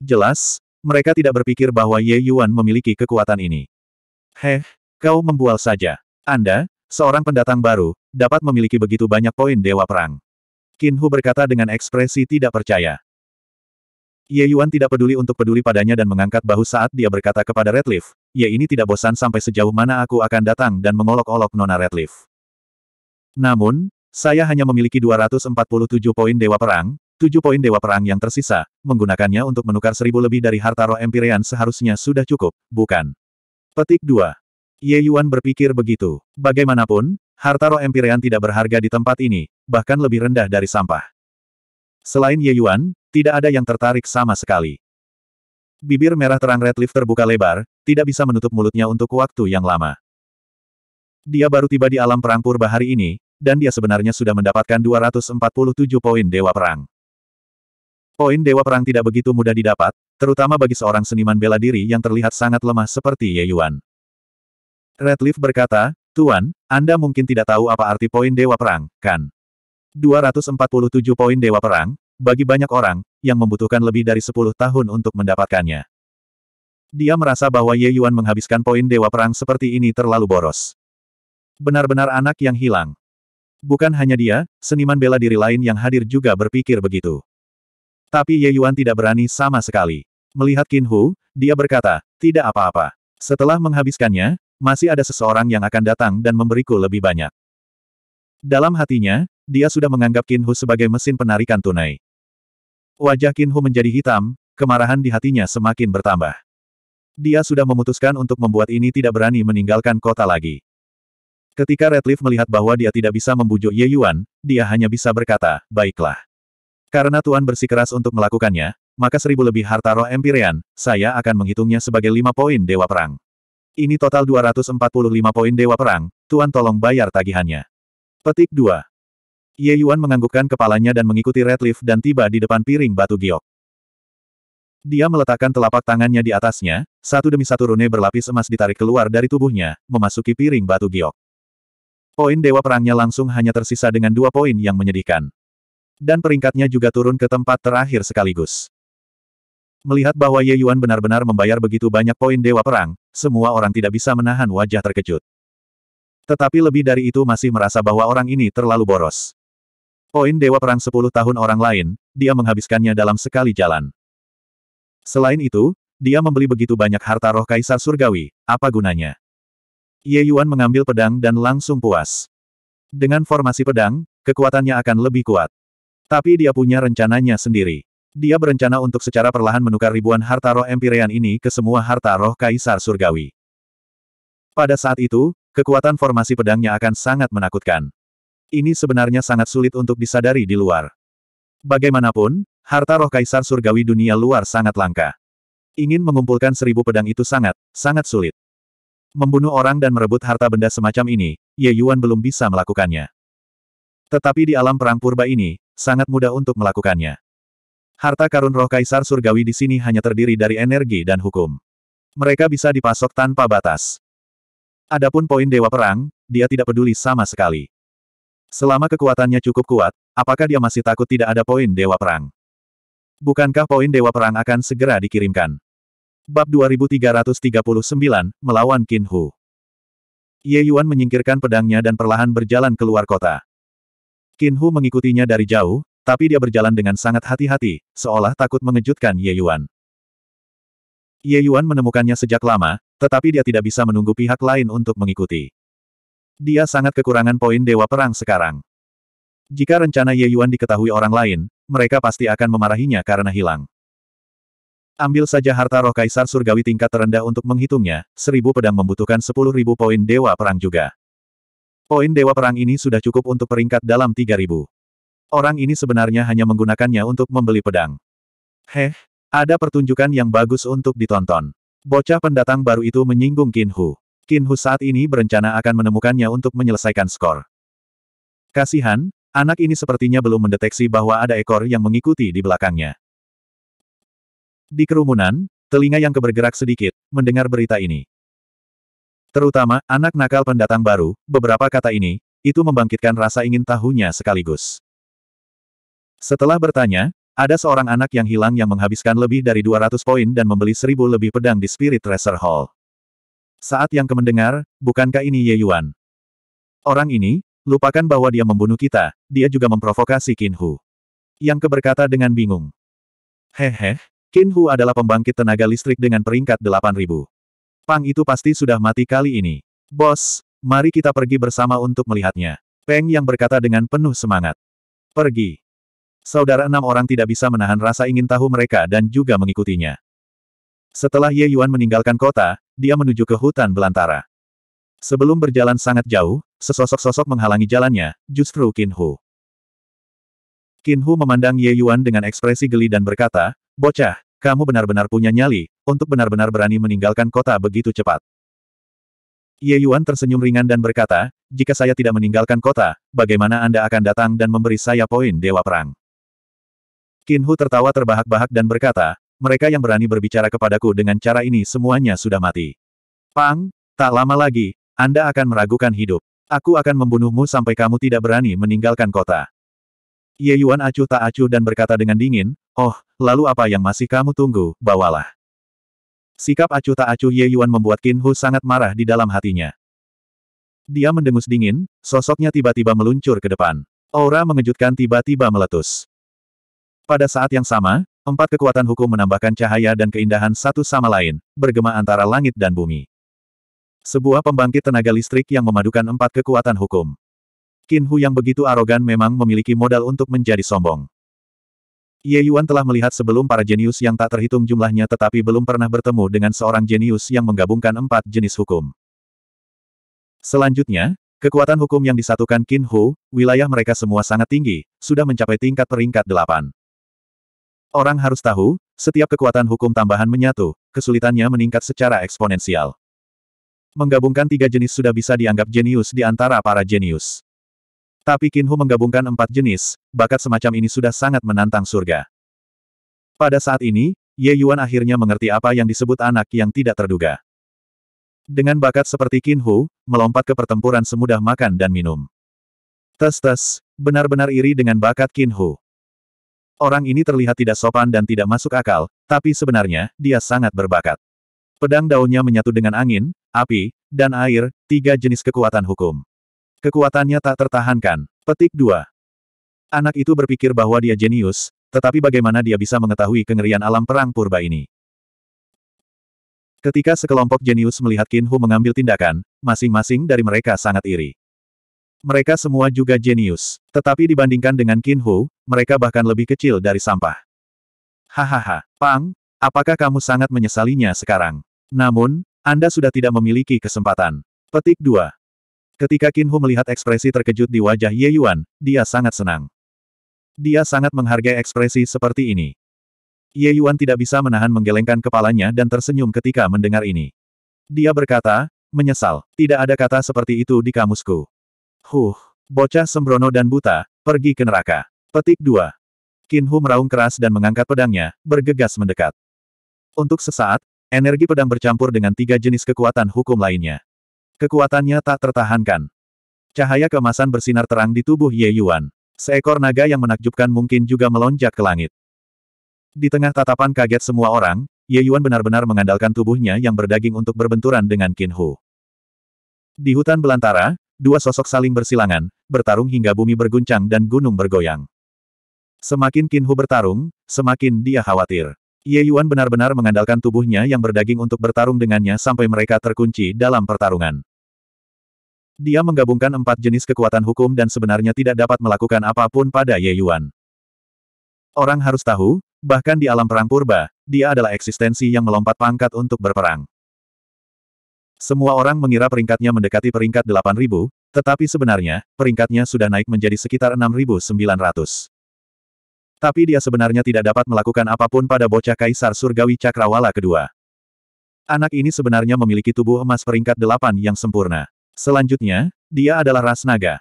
Jelas, mereka tidak berpikir bahwa Ye Yuan memiliki kekuatan ini. Heh, kau membual saja. Anda, seorang pendatang baru, dapat memiliki begitu banyak poin dewa perang. Qin Hu berkata dengan ekspresi tidak percaya. Ye Yuan tidak peduli untuk peduli padanya dan mengangkat bahu saat dia berkata kepada Red Leaf, Ye ini tidak bosan sampai sejauh mana aku akan datang dan mengolok-olok Nona Red Leaf." Namun, saya hanya memiliki 247 poin Dewa Perang, 7 poin Dewa Perang yang tersisa, menggunakannya untuk menukar seribu lebih dari harta roh Empyrean seharusnya sudah cukup, bukan? Petik 2. Ye Yuan berpikir begitu. Bagaimanapun, harta roh Empyrean tidak berharga di tempat ini, bahkan lebih rendah dari sampah. Selain Ye Yuan, tidak ada yang tertarik sama sekali. Bibir merah terang Red Leaf terbuka lebar, tidak bisa menutup mulutnya untuk waktu yang lama. Dia baru tiba di alam perang purba hari ini, dan dia sebenarnya sudah mendapatkan 247 poin Dewa Perang. Poin Dewa Perang tidak begitu mudah didapat, terutama bagi seorang seniman bela diri yang terlihat sangat lemah seperti Ye Yuan. Redleaf berkata, Tuan, Anda mungkin tidak tahu apa arti poin Dewa Perang, kan? 247 poin Dewa Perang, bagi banyak orang, yang membutuhkan lebih dari 10 tahun untuk mendapatkannya. Dia merasa bahwa Ye Yuan menghabiskan poin Dewa Perang seperti ini terlalu boros. Benar-benar anak yang hilang. Bukan hanya dia, seniman bela diri lain yang hadir juga berpikir begitu. Tapi Ye Yuan tidak berani sama sekali. Melihat Qin Hu, dia berkata, tidak apa-apa. Setelah menghabiskannya, masih ada seseorang yang akan datang dan memberiku lebih banyak. Dalam hatinya, dia sudah menganggap Qin Hu sebagai mesin penarikan tunai. Wajah Qin Hu menjadi hitam, kemarahan di hatinya semakin bertambah. Dia sudah memutuskan untuk membuat ini tidak berani meninggalkan kota lagi. Ketika Redleaf melihat bahwa dia tidak bisa membujuk Ye Yuan, dia hanya bisa berkata, baiklah. Karena Tuan bersikeras untuk melakukannya, maka seribu lebih harta roh Empyrean, saya akan menghitungnya sebagai lima poin Dewa Perang. Ini total 245 poin Dewa Perang, Tuan tolong bayar tagihannya. Petik 2. Ye Yuan menganggukkan kepalanya dan mengikuti Redleaf dan tiba di depan piring batu giok. Dia meletakkan telapak tangannya di atasnya, satu demi satu rune berlapis emas ditarik keluar dari tubuhnya, memasuki piring batu giok. Poin dewa perangnya langsung hanya tersisa dengan dua poin yang menyedihkan. Dan peringkatnya juga turun ke tempat terakhir sekaligus. Melihat bahwa Ye Yuan benar-benar membayar begitu banyak poin dewa perang, semua orang tidak bisa menahan wajah terkejut. Tetapi lebih dari itu masih merasa bahwa orang ini terlalu boros. Poin dewa perang 10 tahun orang lain, dia menghabiskannya dalam sekali jalan. Selain itu, dia membeli begitu banyak harta roh kaisar surgawi, apa gunanya? Ye Yuan mengambil pedang dan langsung puas. Dengan formasi pedang, kekuatannya akan lebih kuat. Tapi dia punya rencananya sendiri. Dia berencana untuk secara perlahan menukar ribuan harta roh Empyrean ini ke semua harta roh Kaisar Surgawi. Pada saat itu, kekuatan formasi pedangnya akan sangat menakutkan. Ini sebenarnya sangat sulit untuk disadari di luar. Bagaimanapun, harta roh Kaisar Surgawi dunia luar sangat langka. Ingin mengumpulkan seribu pedang itu sangat, sangat sulit. Membunuh orang dan merebut harta benda semacam ini, Ye Yuan belum bisa melakukannya. Tetapi di alam perang purba ini, sangat mudah untuk melakukannya. Harta karun roh kaisar surgawi di sini hanya terdiri dari energi dan hukum. Mereka bisa dipasok tanpa batas. Adapun poin dewa perang, dia tidak peduli sama sekali. Selama kekuatannya cukup kuat, apakah dia masih takut tidak ada poin dewa perang? Bukankah poin dewa perang akan segera dikirimkan? Bab 2339, Melawan Qin Hu. Ye Yuan menyingkirkan pedangnya dan perlahan berjalan keluar kota. Qin Hu mengikutinya dari jauh, tapi dia berjalan dengan sangat hati-hati, seolah takut mengejutkan Ye Yuan. Ye Yuan menemukannya sejak lama, tetapi dia tidak bisa menunggu pihak lain untuk mengikuti. Dia sangat kekurangan poin Dewa Perang sekarang. Jika rencana Ye Yuan diketahui orang lain, mereka pasti akan memarahinya karena hilang. Ambil saja harta roh kaisar surgawi tingkat terendah untuk menghitungnya, seribu pedang membutuhkan sepuluh ribu poin dewa perang juga. Poin dewa perang ini sudah cukup untuk peringkat dalam tiga ribu. Orang ini sebenarnya hanya menggunakannya untuk membeli pedang. Heh, ada pertunjukan yang bagus untuk ditonton. Bocah pendatang baru itu menyinggung Kinhu. Kinhu saat ini berencana akan menemukannya untuk menyelesaikan skor. Kasihan, anak ini sepertinya belum mendeteksi bahwa ada ekor yang mengikuti di belakangnya. Di kerumunan, telinga yang kebergerak sedikit, mendengar berita ini. Terutama, anak nakal pendatang baru, beberapa kata ini, itu membangkitkan rasa ingin tahunya sekaligus. Setelah bertanya, ada seorang anak yang hilang yang menghabiskan lebih dari 200 poin dan membeli seribu lebih pedang di Spirit Treasure Hall. Saat yang kemendengar, bukankah ini Ye Yuan? Orang ini, lupakan bahwa dia membunuh kita, dia juga memprovokasi Qin Hu. Yang keberkata dengan bingung. Hehe. Qin Hu adalah pembangkit tenaga listrik dengan peringkat 8000. Pang itu pasti sudah mati kali ini. Bos, mari kita pergi bersama untuk melihatnya. Peng yang berkata dengan penuh semangat. Pergi. Saudara enam orang tidak bisa menahan rasa ingin tahu mereka dan juga mengikutinya. Setelah Ye Yuan meninggalkan kota, dia menuju ke hutan belantara. Sebelum berjalan sangat jauh, sesosok-sosok menghalangi jalannya, justru Qin Hu. Qin Hu memandang Ye Yuan dengan ekspresi geli dan berkata, Bocah, kamu benar-benar punya nyali, untuk benar-benar berani meninggalkan kota begitu cepat. Ye Yuan tersenyum ringan dan berkata, jika saya tidak meninggalkan kota, bagaimana Anda akan datang dan memberi saya poin Dewa Perang? Qin Hu tertawa terbahak-bahak dan berkata, mereka yang berani berbicara kepadaku dengan cara ini semuanya sudah mati. Pang, tak lama lagi, Anda akan meragukan hidup. Aku akan membunuhmu sampai kamu tidak berani meninggalkan kota. Ye Yuan acuh tak acuh dan berkata dengan dingin, Oh, lalu apa yang masih kamu tunggu, bawalah. Sikap acuh tak acuh Ye Yuan membuat Qin Hu sangat marah di dalam hatinya. Dia mendengus dingin, sosoknya tiba-tiba meluncur ke depan. Aura mengejutkan tiba-tiba meletus. Pada saat yang sama, empat kekuatan hukum menambahkan cahaya dan keindahan satu sama lain, bergema antara langit dan bumi. Sebuah pembangkit tenaga listrik yang memadukan empat kekuatan hukum. Qin Hu yang begitu arogan memang memiliki modal untuk menjadi sombong. Ye Yuan telah melihat sebelum para jenius yang tak terhitung jumlahnya tetapi belum pernah bertemu dengan seorang jenius yang menggabungkan empat jenis hukum. Selanjutnya, kekuatan hukum yang disatukan Qin Hu, wilayah mereka semua sangat tinggi, sudah mencapai tingkat peringkat delapan. Orang harus tahu, setiap kekuatan hukum tambahan menyatu, kesulitannya meningkat secara eksponensial. Menggabungkan tiga jenis sudah bisa dianggap jenius di antara para jenius. Tapi Kinhu menggabungkan empat jenis, bakat semacam ini sudah sangat menantang surga. Pada saat ini, Ye Yuan akhirnya mengerti apa yang disebut anak yang tidak terduga. Dengan bakat seperti Kinhu, melompat ke pertempuran semudah makan dan minum. Tes-tes, benar-benar iri dengan bakat Kinhu. Orang ini terlihat tidak sopan dan tidak masuk akal, tapi sebenarnya, dia sangat berbakat. Pedang daunnya menyatu dengan angin, api, dan air, tiga jenis kekuatan hukum. Kekuatannya tak tertahankan. Petik 2. Anak itu berpikir bahwa dia jenius, tetapi bagaimana dia bisa mengetahui kengerian alam perang purba ini? Ketika sekelompok jenius melihat Kinhu mengambil tindakan, masing-masing dari mereka sangat iri. Mereka semua juga jenius, tetapi dibandingkan dengan Kinhu, mereka bahkan lebih kecil dari sampah. Hahaha, Pang, apakah kamu sangat menyesalinya sekarang? Namun, Anda sudah tidak memiliki kesempatan. Petik 2. Ketika Qin Hu melihat ekspresi terkejut di wajah Ye Yuan, dia sangat senang. Dia sangat menghargai ekspresi seperti ini. Ye Yuan tidak bisa menahan menggelengkan kepalanya dan tersenyum ketika mendengar ini. Dia berkata, menyesal, tidak ada kata seperti itu di kamusku. Huh, bocah sembrono dan buta, pergi ke neraka. Petik 2. Qin Hu meraung keras dan mengangkat pedangnya, bergegas mendekat. Untuk sesaat, energi pedang bercampur dengan tiga jenis kekuatan hukum lainnya. Kekuatannya tak tertahankan. Cahaya kemasan bersinar terang di tubuh Ye Yuan. Seekor naga yang menakjubkan mungkin juga melonjak ke langit. Di tengah tatapan kaget semua orang, Ye Yuan benar-benar mengandalkan tubuhnya yang berdaging untuk berbenturan dengan Qin Hu. Di hutan belantara, dua sosok saling bersilangan, bertarung hingga bumi berguncang dan gunung bergoyang. Semakin Qin Hu bertarung, semakin dia khawatir. Ye Yuan benar-benar mengandalkan tubuhnya yang berdaging untuk bertarung dengannya sampai mereka terkunci dalam pertarungan. Dia menggabungkan empat jenis kekuatan hukum dan sebenarnya tidak dapat melakukan apapun pada Ye Yuan. Orang harus tahu, bahkan di alam perang purba, dia adalah eksistensi yang melompat pangkat untuk berperang. Semua orang mengira peringkatnya mendekati peringkat 8000, tetapi sebenarnya, peringkatnya sudah naik menjadi sekitar 6900. Tapi dia sebenarnya tidak dapat melakukan apapun pada bocah Kaisar Surgawi Cakrawala kedua. Anak ini sebenarnya memiliki tubuh emas peringkat delapan yang sempurna. Selanjutnya, dia adalah ras naga.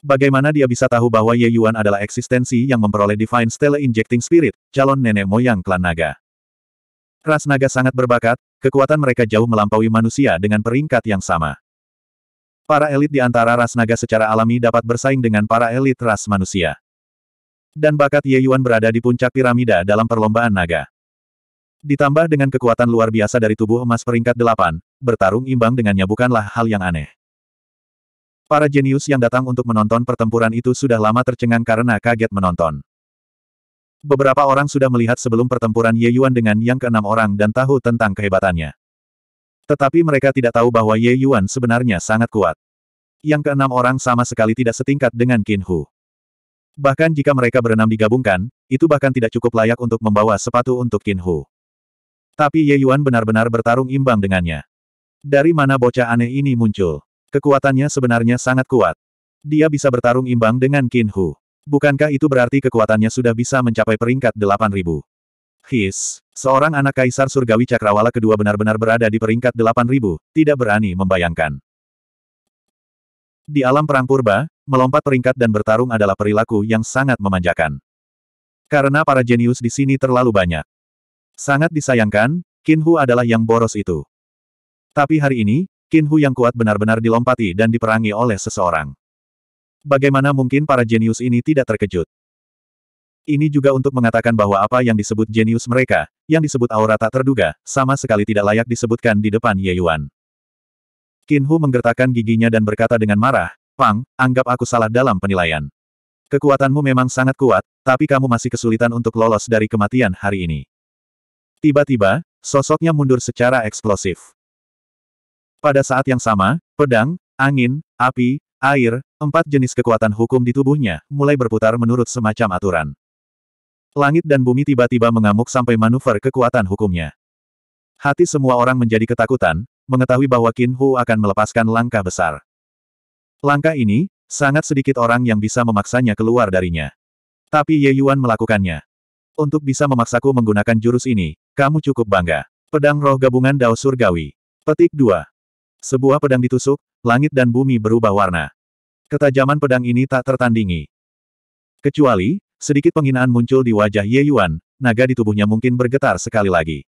Bagaimana dia bisa tahu bahwa Ye Yuan adalah eksistensi yang memperoleh Divine Stella Injecting Spirit, calon nenek moyang klan naga? Ras naga sangat berbakat, kekuatan mereka jauh melampaui manusia dengan peringkat yang sama. Para elit di antara ras naga secara alami dapat bersaing dengan para elit ras manusia. Dan bakat Ye Yuan berada di puncak piramida dalam perlombaan naga. Ditambah dengan kekuatan luar biasa dari tubuh emas peringkat delapan, bertarung imbang dengannya bukanlah hal yang aneh. Para jenius yang datang untuk menonton pertempuran itu sudah lama tercengang karena kaget menonton. Beberapa orang sudah melihat sebelum pertempuran Ye Yuan dengan yang keenam orang dan tahu tentang kehebatannya. Tetapi mereka tidak tahu bahwa Ye Yuan sebenarnya sangat kuat. Yang keenam orang sama sekali tidak setingkat dengan Qin Hu. Bahkan jika mereka berenam digabungkan, itu bahkan tidak cukup layak untuk membawa sepatu untuk Qin Hu. Tapi Ye Yuan benar-benar bertarung imbang dengannya. Dari mana bocah aneh ini muncul? Kekuatannya sebenarnya sangat kuat. Dia bisa bertarung imbang dengan Qin Hu. Bukankah itu berarti kekuatannya sudah bisa mencapai peringkat 8000? His, seorang anak kaisar surgawi cakrawala kedua benar-benar berada di peringkat 8000, tidak berani membayangkan. Di alam perang purba, melompat peringkat dan bertarung adalah perilaku yang sangat memanjakan. Karena para jenius di sini terlalu banyak. Sangat disayangkan, Qin Hu adalah yang boros itu. Tapi hari ini, Qin Hu yang kuat benar-benar dilompati dan diperangi oleh seseorang. Bagaimana mungkin para jenius ini tidak terkejut? Ini juga untuk mengatakan bahwa apa yang disebut jenius mereka, yang disebut aura tak terduga, sama sekali tidak layak disebutkan di depan Ye Yuan. Qin Hu menggertakkan giginya dan berkata dengan marah, Pang, anggap aku salah dalam penilaian. Kekuatanmu memang sangat kuat, tapi kamu masih kesulitan untuk lolos dari kematian hari ini. Tiba-tiba, sosoknya mundur secara eksplosif. Pada saat yang sama, pedang, angin, api, air, empat jenis kekuatan hukum di tubuhnya, mulai berputar menurut semacam aturan. Langit dan bumi tiba-tiba mengamuk sampai manuver kekuatan hukumnya. Hati semua orang menjadi ketakutan, mengetahui bahwa Qin Hu akan melepaskan langkah besar. Langkah ini, sangat sedikit orang yang bisa memaksanya keluar darinya. Tapi Ye Yuan melakukannya. Untuk bisa memaksaku menggunakan jurus ini, kamu cukup bangga. Pedang roh gabungan Dao Surgawi. Petik 2. Sebuah pedang ditusuk, langit dan bumi berubah warna. Ketajaman pedang ini tak tertandingi. Kecuali, sedikit penghinaan muncul di wajah Ye Yuan, naga di tubuhnya mungkin bergetar sekali lagi.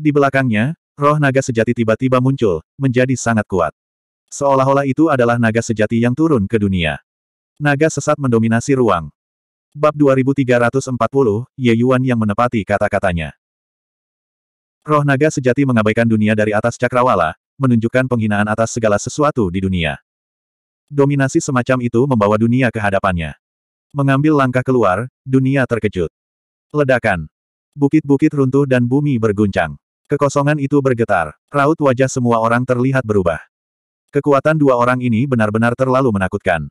Di belakangnya, roh naga sejati tiba-tiba muncul, menjadi sangat kuat. Seolah-olah itu adalah naga sejati yang turun ke dunia. Naga sesat mendominasi ruang. Bab 2340, Ye Yuan yang menepati kata-katanya. Roh naga sejati mengabaikan dunia dari atas cakrawala, menunjukkan penghinaan atas segala sesuatu di dunia. Dominasi semacam itu membawa dunia ke hadapannya. Mengambil langkah keluar, dunia terkejut. Ledakan. Bukit-bukit runtuh dan bumi berguncang. Kekosongan itu bergetar. Raut wajah semua orang terlihat berubah. Kekuatan dua orang ini benar-benar terlalu menakutkan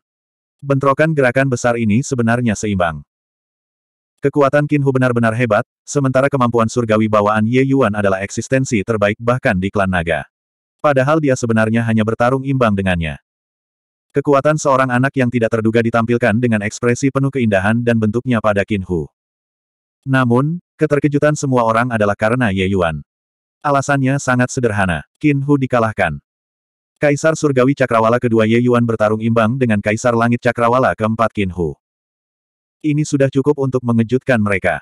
bentrokan gerakan besar ini sebenarnya seimbang. Kekuatan Kinhu benar-benar hebat, sementara kemampuan surgawi bawaan Ye Yuan adalah eksistensi terbaik bahkan di klan naga. Padahal dia sebenarnya hanya bertarung imbang dengannya. Kekuatan seorang anak yang tidak terduga ditampilkan dengan ekspresi penuh keindahan dan bentuknya pada Kinhu. Namun, keterkejutan semua orang adalah karena Ye Yuan. Alasannya sangat sederhana, Kinhu dikalahkan. Kaisar Surgawi Cakrawala kedua Ye Yuan bertarung imbang dengan Kaisar Langit Cakrawala keempat Qin Hu. Ini sudah cukup untuk mengejutkan mereka.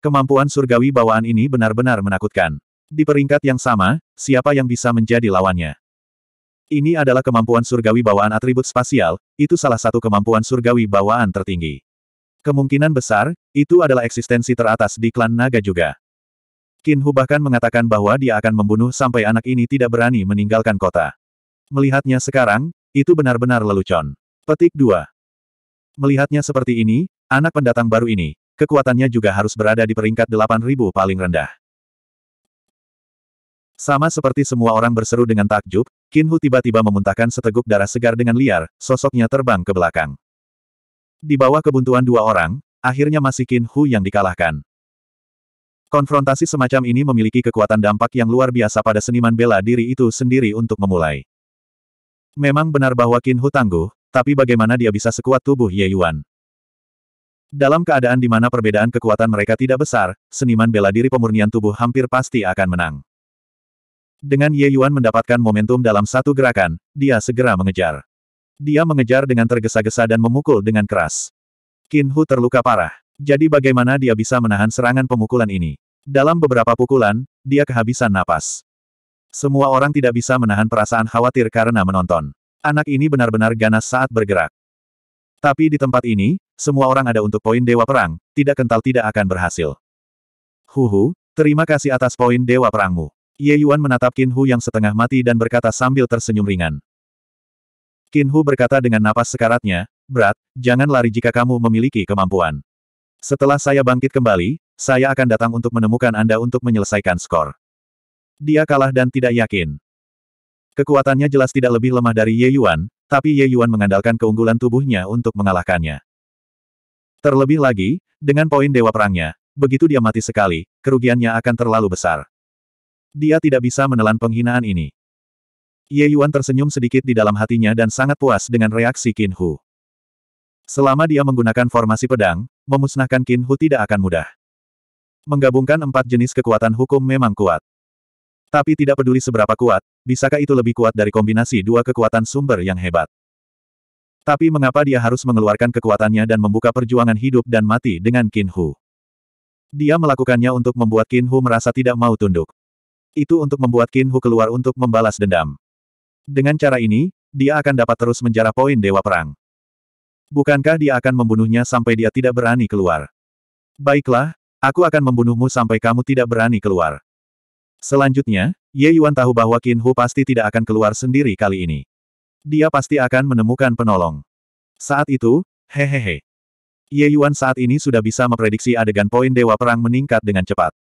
Kemampuan surgawi bawaan ini benar-benar menakutkan. Di peringkat yang sama, siapa yang bisa menjadi lawannya? Ini adalah kemampuan surgawi bawaan atribut spasial, itu salah satu kemampuan surgawi bawaan tertinggi. Kemungkinan besar, itu adalah eksistensi teratas di klan naga juga. Qin Hu bahkan mengatakan bahwa dia akan membunuh sampai anak ini tidak berani meninggalkan kota. Melihatnya sekarang, itu benar-benar lelucon. Petik 2. Melihatnya seperti ini, anak pendatang baru ini, kekuatannya juga harus berada di peringkat 8000 paling rendah. Sama seperti semua orang berseru dengan takjub, Hu tiba-tiba memuntahkan seteguk darah segar dengan liar, sosoknya terbang ke belakang. Di bawah kebuntuan dua orang, akhirnya masih Hu yang dikalahkan. Konfrontasi semacam ini memiliki kekuatan dampak yang luar biasa pada seniman bela diri itu sendiri untuk memulai. Memang benar bahwa Qin Hu tangguh, tapi bagaimana dia bisa sekuat tubuh Ye Yuan? Dalam keadaan di mana perbedaan kekuatan mereka tidak besar, seniman bela diri pemurnian tubuh hampir pasti akan menang. Dengan Ye Yuan mendapatkan momentum dalam satu gerakan, dia segera mengejar. Dia mengejar dengan tergesa-gesa dan memukul dengan keras. Qin Hu terluka parah. Jadi bagaimana dia bisa menahan serangan pemukulan ini? Dalam beberapa pukulan, dia kehabisan napas. Semua orang tidak bisa menahan perasaan khawatir karena menonton. Anak ini benar-benar ganas saat bergerak. Tapi di tempat ini, semua orang ada untuk poin Dewa Perang, tidak kental tidak akan berhasil. Huhu, terima kasih atas poin Dewa Perangmu. Ye Yuan menatap Qin Hu yang setengah mati dan berkata sambil tersenyum ringan. Qin Hu berkata dengan napas sekaratnya, Berat, jangan lari jika kamu memiliki kemampuan. Setelah saya bangkit kembali, saya akan datang untuk menemukan Anda untuk menyelesaikan skor. Dia kalah dan tidak yakin. Kekuatannya jelas tidak lebih lemah dari Ye Yuan, tapi Ye Yuan mengandalkan keunggulan tubuhnya untuk mengalahkannya. Terlebih lagi, dengan poin dewa perangnya, begitu dia mati sekali, kerugiannya akan terlalu besar. Dia tidak bisa menelan penghinaan ini. Ye Yuan tersenyum sedikit di dalam hatinya dan sangat puas dengan reaksi Qin Hu. Selama dia menggunakan formasi pedang, memusnahkan Qin Hu tidak akan mudah. Menggabungkan empat jenis kekuatan hukum memang kuat. Tapi tidak peduli seberapa kuat, bisakah itu lebih kuat dari kombinasi dua kekuatan sumber yang hebat? Tapi mengapa dia harus mengeluarkan kekuatannya dan membuka perjuangan hidup dan mati dengan Qin Hu? Dia melakukannya untuk membuat Qin Hu merasa tidak mau tunduk. Itu untuk membuat Qin Hu keluar untuk membalas dendam. Dengan cara ini, dia akan dapat terus menjarah poin Dewa Perang. Bukankah dia akan membunuhnya sampai dia tidak berani keluar? Baiklah, aku akan membunuhmu sampai kamu tidak berani keluar. Selanjutnya, Ye Yuan tahu bahwa Qin Hu pasti tidak akan keluar sendiri kali ini. Dia pasti akan menemukan penolong. Saat itu, hehehe. Ye Yuan saat ini sudah bisa memprediksi adegan poin Dewa Perang meningkat dengan cepat.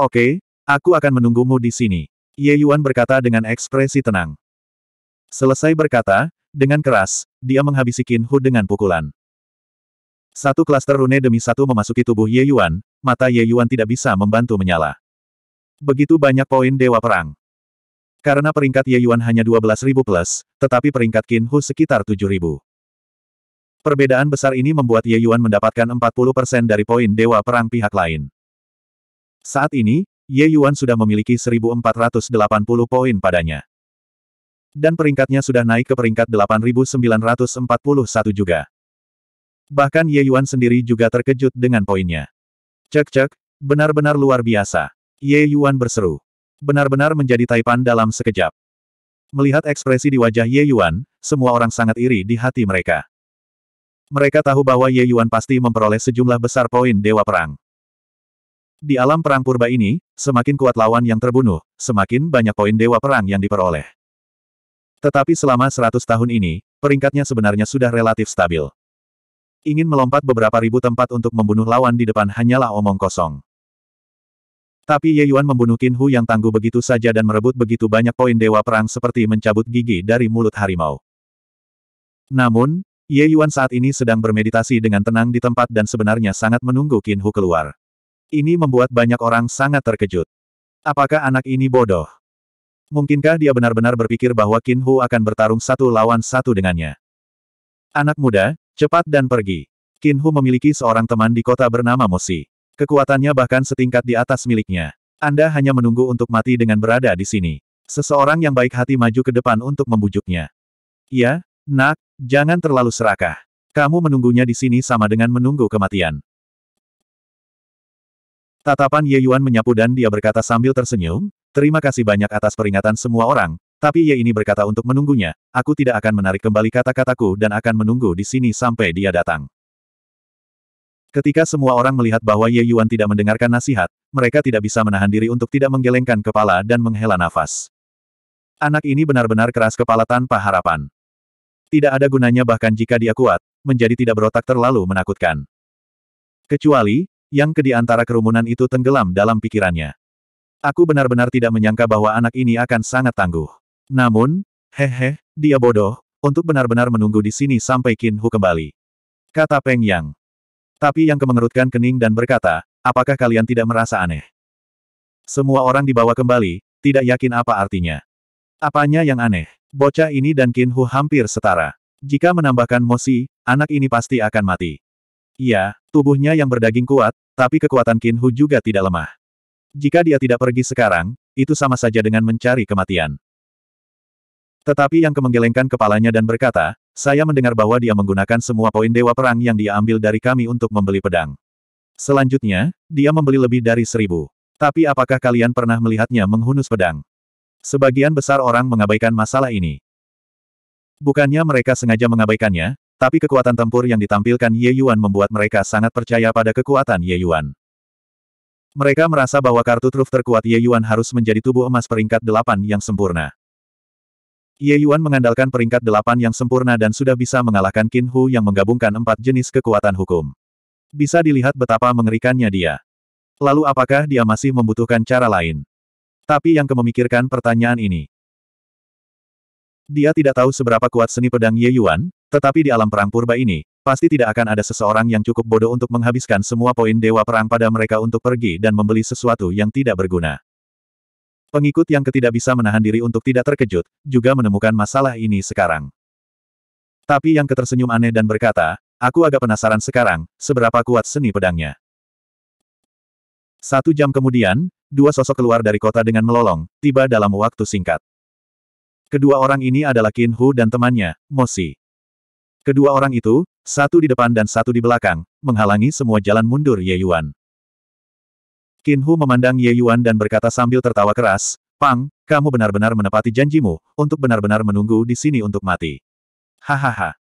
Oke, aku akan menunggumu di sini. Ye Yuan berkata dengan ekspresi tenang. Selesai berkata, dengan keras, dia menghabisi Qin Hu dengan pukulan. Satu klaster rune demi satu memasuki tubuh Ye Yuan, mata Ye Yuan tidak bisa membantu menyala. Begitu banyak poin Dewa Perang. Karena peringkat Ye Yuan hanya 12.000 plus, tetapi peringkat Qin Hu sekitar 7.000. Perbedaan besar ini membuat Ye Yuan mendapatkan 40% dari poin Dewa Perang pihak lain. Saat ini, Ye Yuan sudah memiliki 1.480 poin padanya. Dan peringkatnya sudah naik ke peringkat 8.941 juga. Bahkan Ye Yuan sendiri juga terkejut dengan poinnya. Cek-cek, benar-benar luar biasa. Ye Yuan berseru. Benar-benar menjadi taipan dalam sekejap. Melihat ekspresi di wajah Ye Yuan, semua orang sangat iri di hati mereka. Mereka tahu bahwa Ye Yuan pasti memperoleh sejumlah besar poin Dewa Perang. Di alam perang purba ini, semakin kuat lawan yang terbunuh, semakin banyak poin dewa perang yang diperoleh. Tetapi selama 100 tahun ini, peringkatnya sebenarnya sudah relatif stabil. Ingin melompat beberapa ribu tempat untuk membunuh lawan di depan hanyalah omong kosong. Tapi Ye Yuan membunuh Qin Hu yang tangguh begitu saja dan merebut begitu banyak poin dewa perang seperti mencabut gigi dari mulut harimau. Namun, Ye Yuan saat ini sedang bermeditasi dengan tenang di tempat dan sebenarnya sangat menunggu Qin Hu keluar. Ini membuat banyak orang sangat terkejut. Apakah anak ini bodoh? Mungkinkah dia benar-benar berpikir bahwa Qin Hu akan bertarung satu lawan satu dengannya? Anak muda, cepat dan pergi. Qin Hu memiliki seorang teman di kota bernama Mosi. Kekuatannya bahkan setingkat di atas miliknya. Anda hanya menunggu untuk mati dengan berada di sini. Seseorang yang baik hati maju ke depan untuk membujuknya. Ya, nak, jangan terlalu serakah. Kamu menunggunya di sini sama dengan menunggu kematian. Tatapan Ye Yuan menyapu dan dia berkata sambil tersenyum, terima kasih banyak atas peringatan semua orang, tapi Ye ini berkata untuk menunggunya, aku tidak akan menarik kembali kata-kataku dan akan menunggu di sini sampai dia datang. Ketika semua orang melihat bahwa Ye Yuan tidak mendengarkan nasihat, mereka tidak bisa menahan diri untuk tidak menggelengkan kepala dan menghela nafas. Anak ini benar-benar keras kepala tanpa harapan. Tidak ada gunanya bahkan jika dia kuat, menjadi tidak berotak terlalu menakutkan. Kecuali, yang ke di antara kerumunan itu tenggelam dalam pikirannya. Aku benar-benar tidak menyangka bahwa anak ini akan sangat tangguh. Namun, hehe, dia bodoh, untuk benar-benar menunggu di sini sampai Qin Hu kembali. Kata Peng Yang. Tapi yang kemengerutkan kening dan berkata, apakah kalian tidak merasa aneh? Semua orang dibawa kembali, tidak yakin apa artinya. Apanya yang aneh? Bocah ini dan Kinhu Hu hampir setara. Jika menambahkan Mosi, anak ini pasti akan mati. Iya, tubuhnya yang berdaging kuat, tapi kekuatan Kinhu Hu juga tidak lemah. Jika dia tidak pergi sekarang, itu sama saja dengan mencari kematian. Tetapi yang kemenggelengkan kepalanya dan berkata, saya mendengar bahwa dia menggunakan semua poin dewa perang yang dia ambil dari kami untuk membeli pedang. Selanjutnya, dia membeli lebih dari seribu. Tapi apakah kalian pernah melihatnya menghunus pedang? Sebagian besar orang mengabaikan masalah ini. Bukannya mereka sengaja mengabaikannya, tapi kekuatan tempur yang ditampilkan Ye Yuan membuat mereka sangat percaya pada kekuatan Ye Yuan. Mereka merasa bahwa kartu truf terkuat Ye Yuan harus menjadi tubuh emas peringkat delapan yang sempurna. Ye Yuan mengandalkan peringkat delapan yang sempurna dan sudah bisa mengalahkan Qin Hu yang menggabungkan empat jenis kekuatan hukum. Bisa dilihat betapa mengerikannya dia. Lalu apakah dia masih membutuhkan cara lain? Tapi yang kememikirkan pertanyaan ini. Dia tidak tahu seberapa kuat seni pedang Ye Yuan, tetapi di alam perang purba ini, pasti tidak akan ada seseorang yang cukup bodoh untuk menghabiskan semua poin dewa perang pada mereka untuk pergi dan membeli sesuatu yang tidak berguna. Pengikut yang ketidak bisa menahan diri untuk tidak terkejut, juga menemukan masalah ini sekarang. Tapi yang ketersenyum aneh dan berkata, aku agak penasaran sekarang, seberapa kuat seni pedangnya. Satu jam kemudian, dua sosok keluar dari kota dengan melolong, tiba dalam waktu singkat. Kedua orang ini adalah Qin Hu dan temannya, Mo Si. Kedua orang itu, satu di depan dan satu di belakang, menghalangi semua jalan mundur Ye Yuan. Qin Hu memandang Ye Yuan dan berkata sambil tertawa keras, Pang, kamu benar-benar menepati janjimu, untuk benar-benar menunggu di sini untuk mati. Hahaha.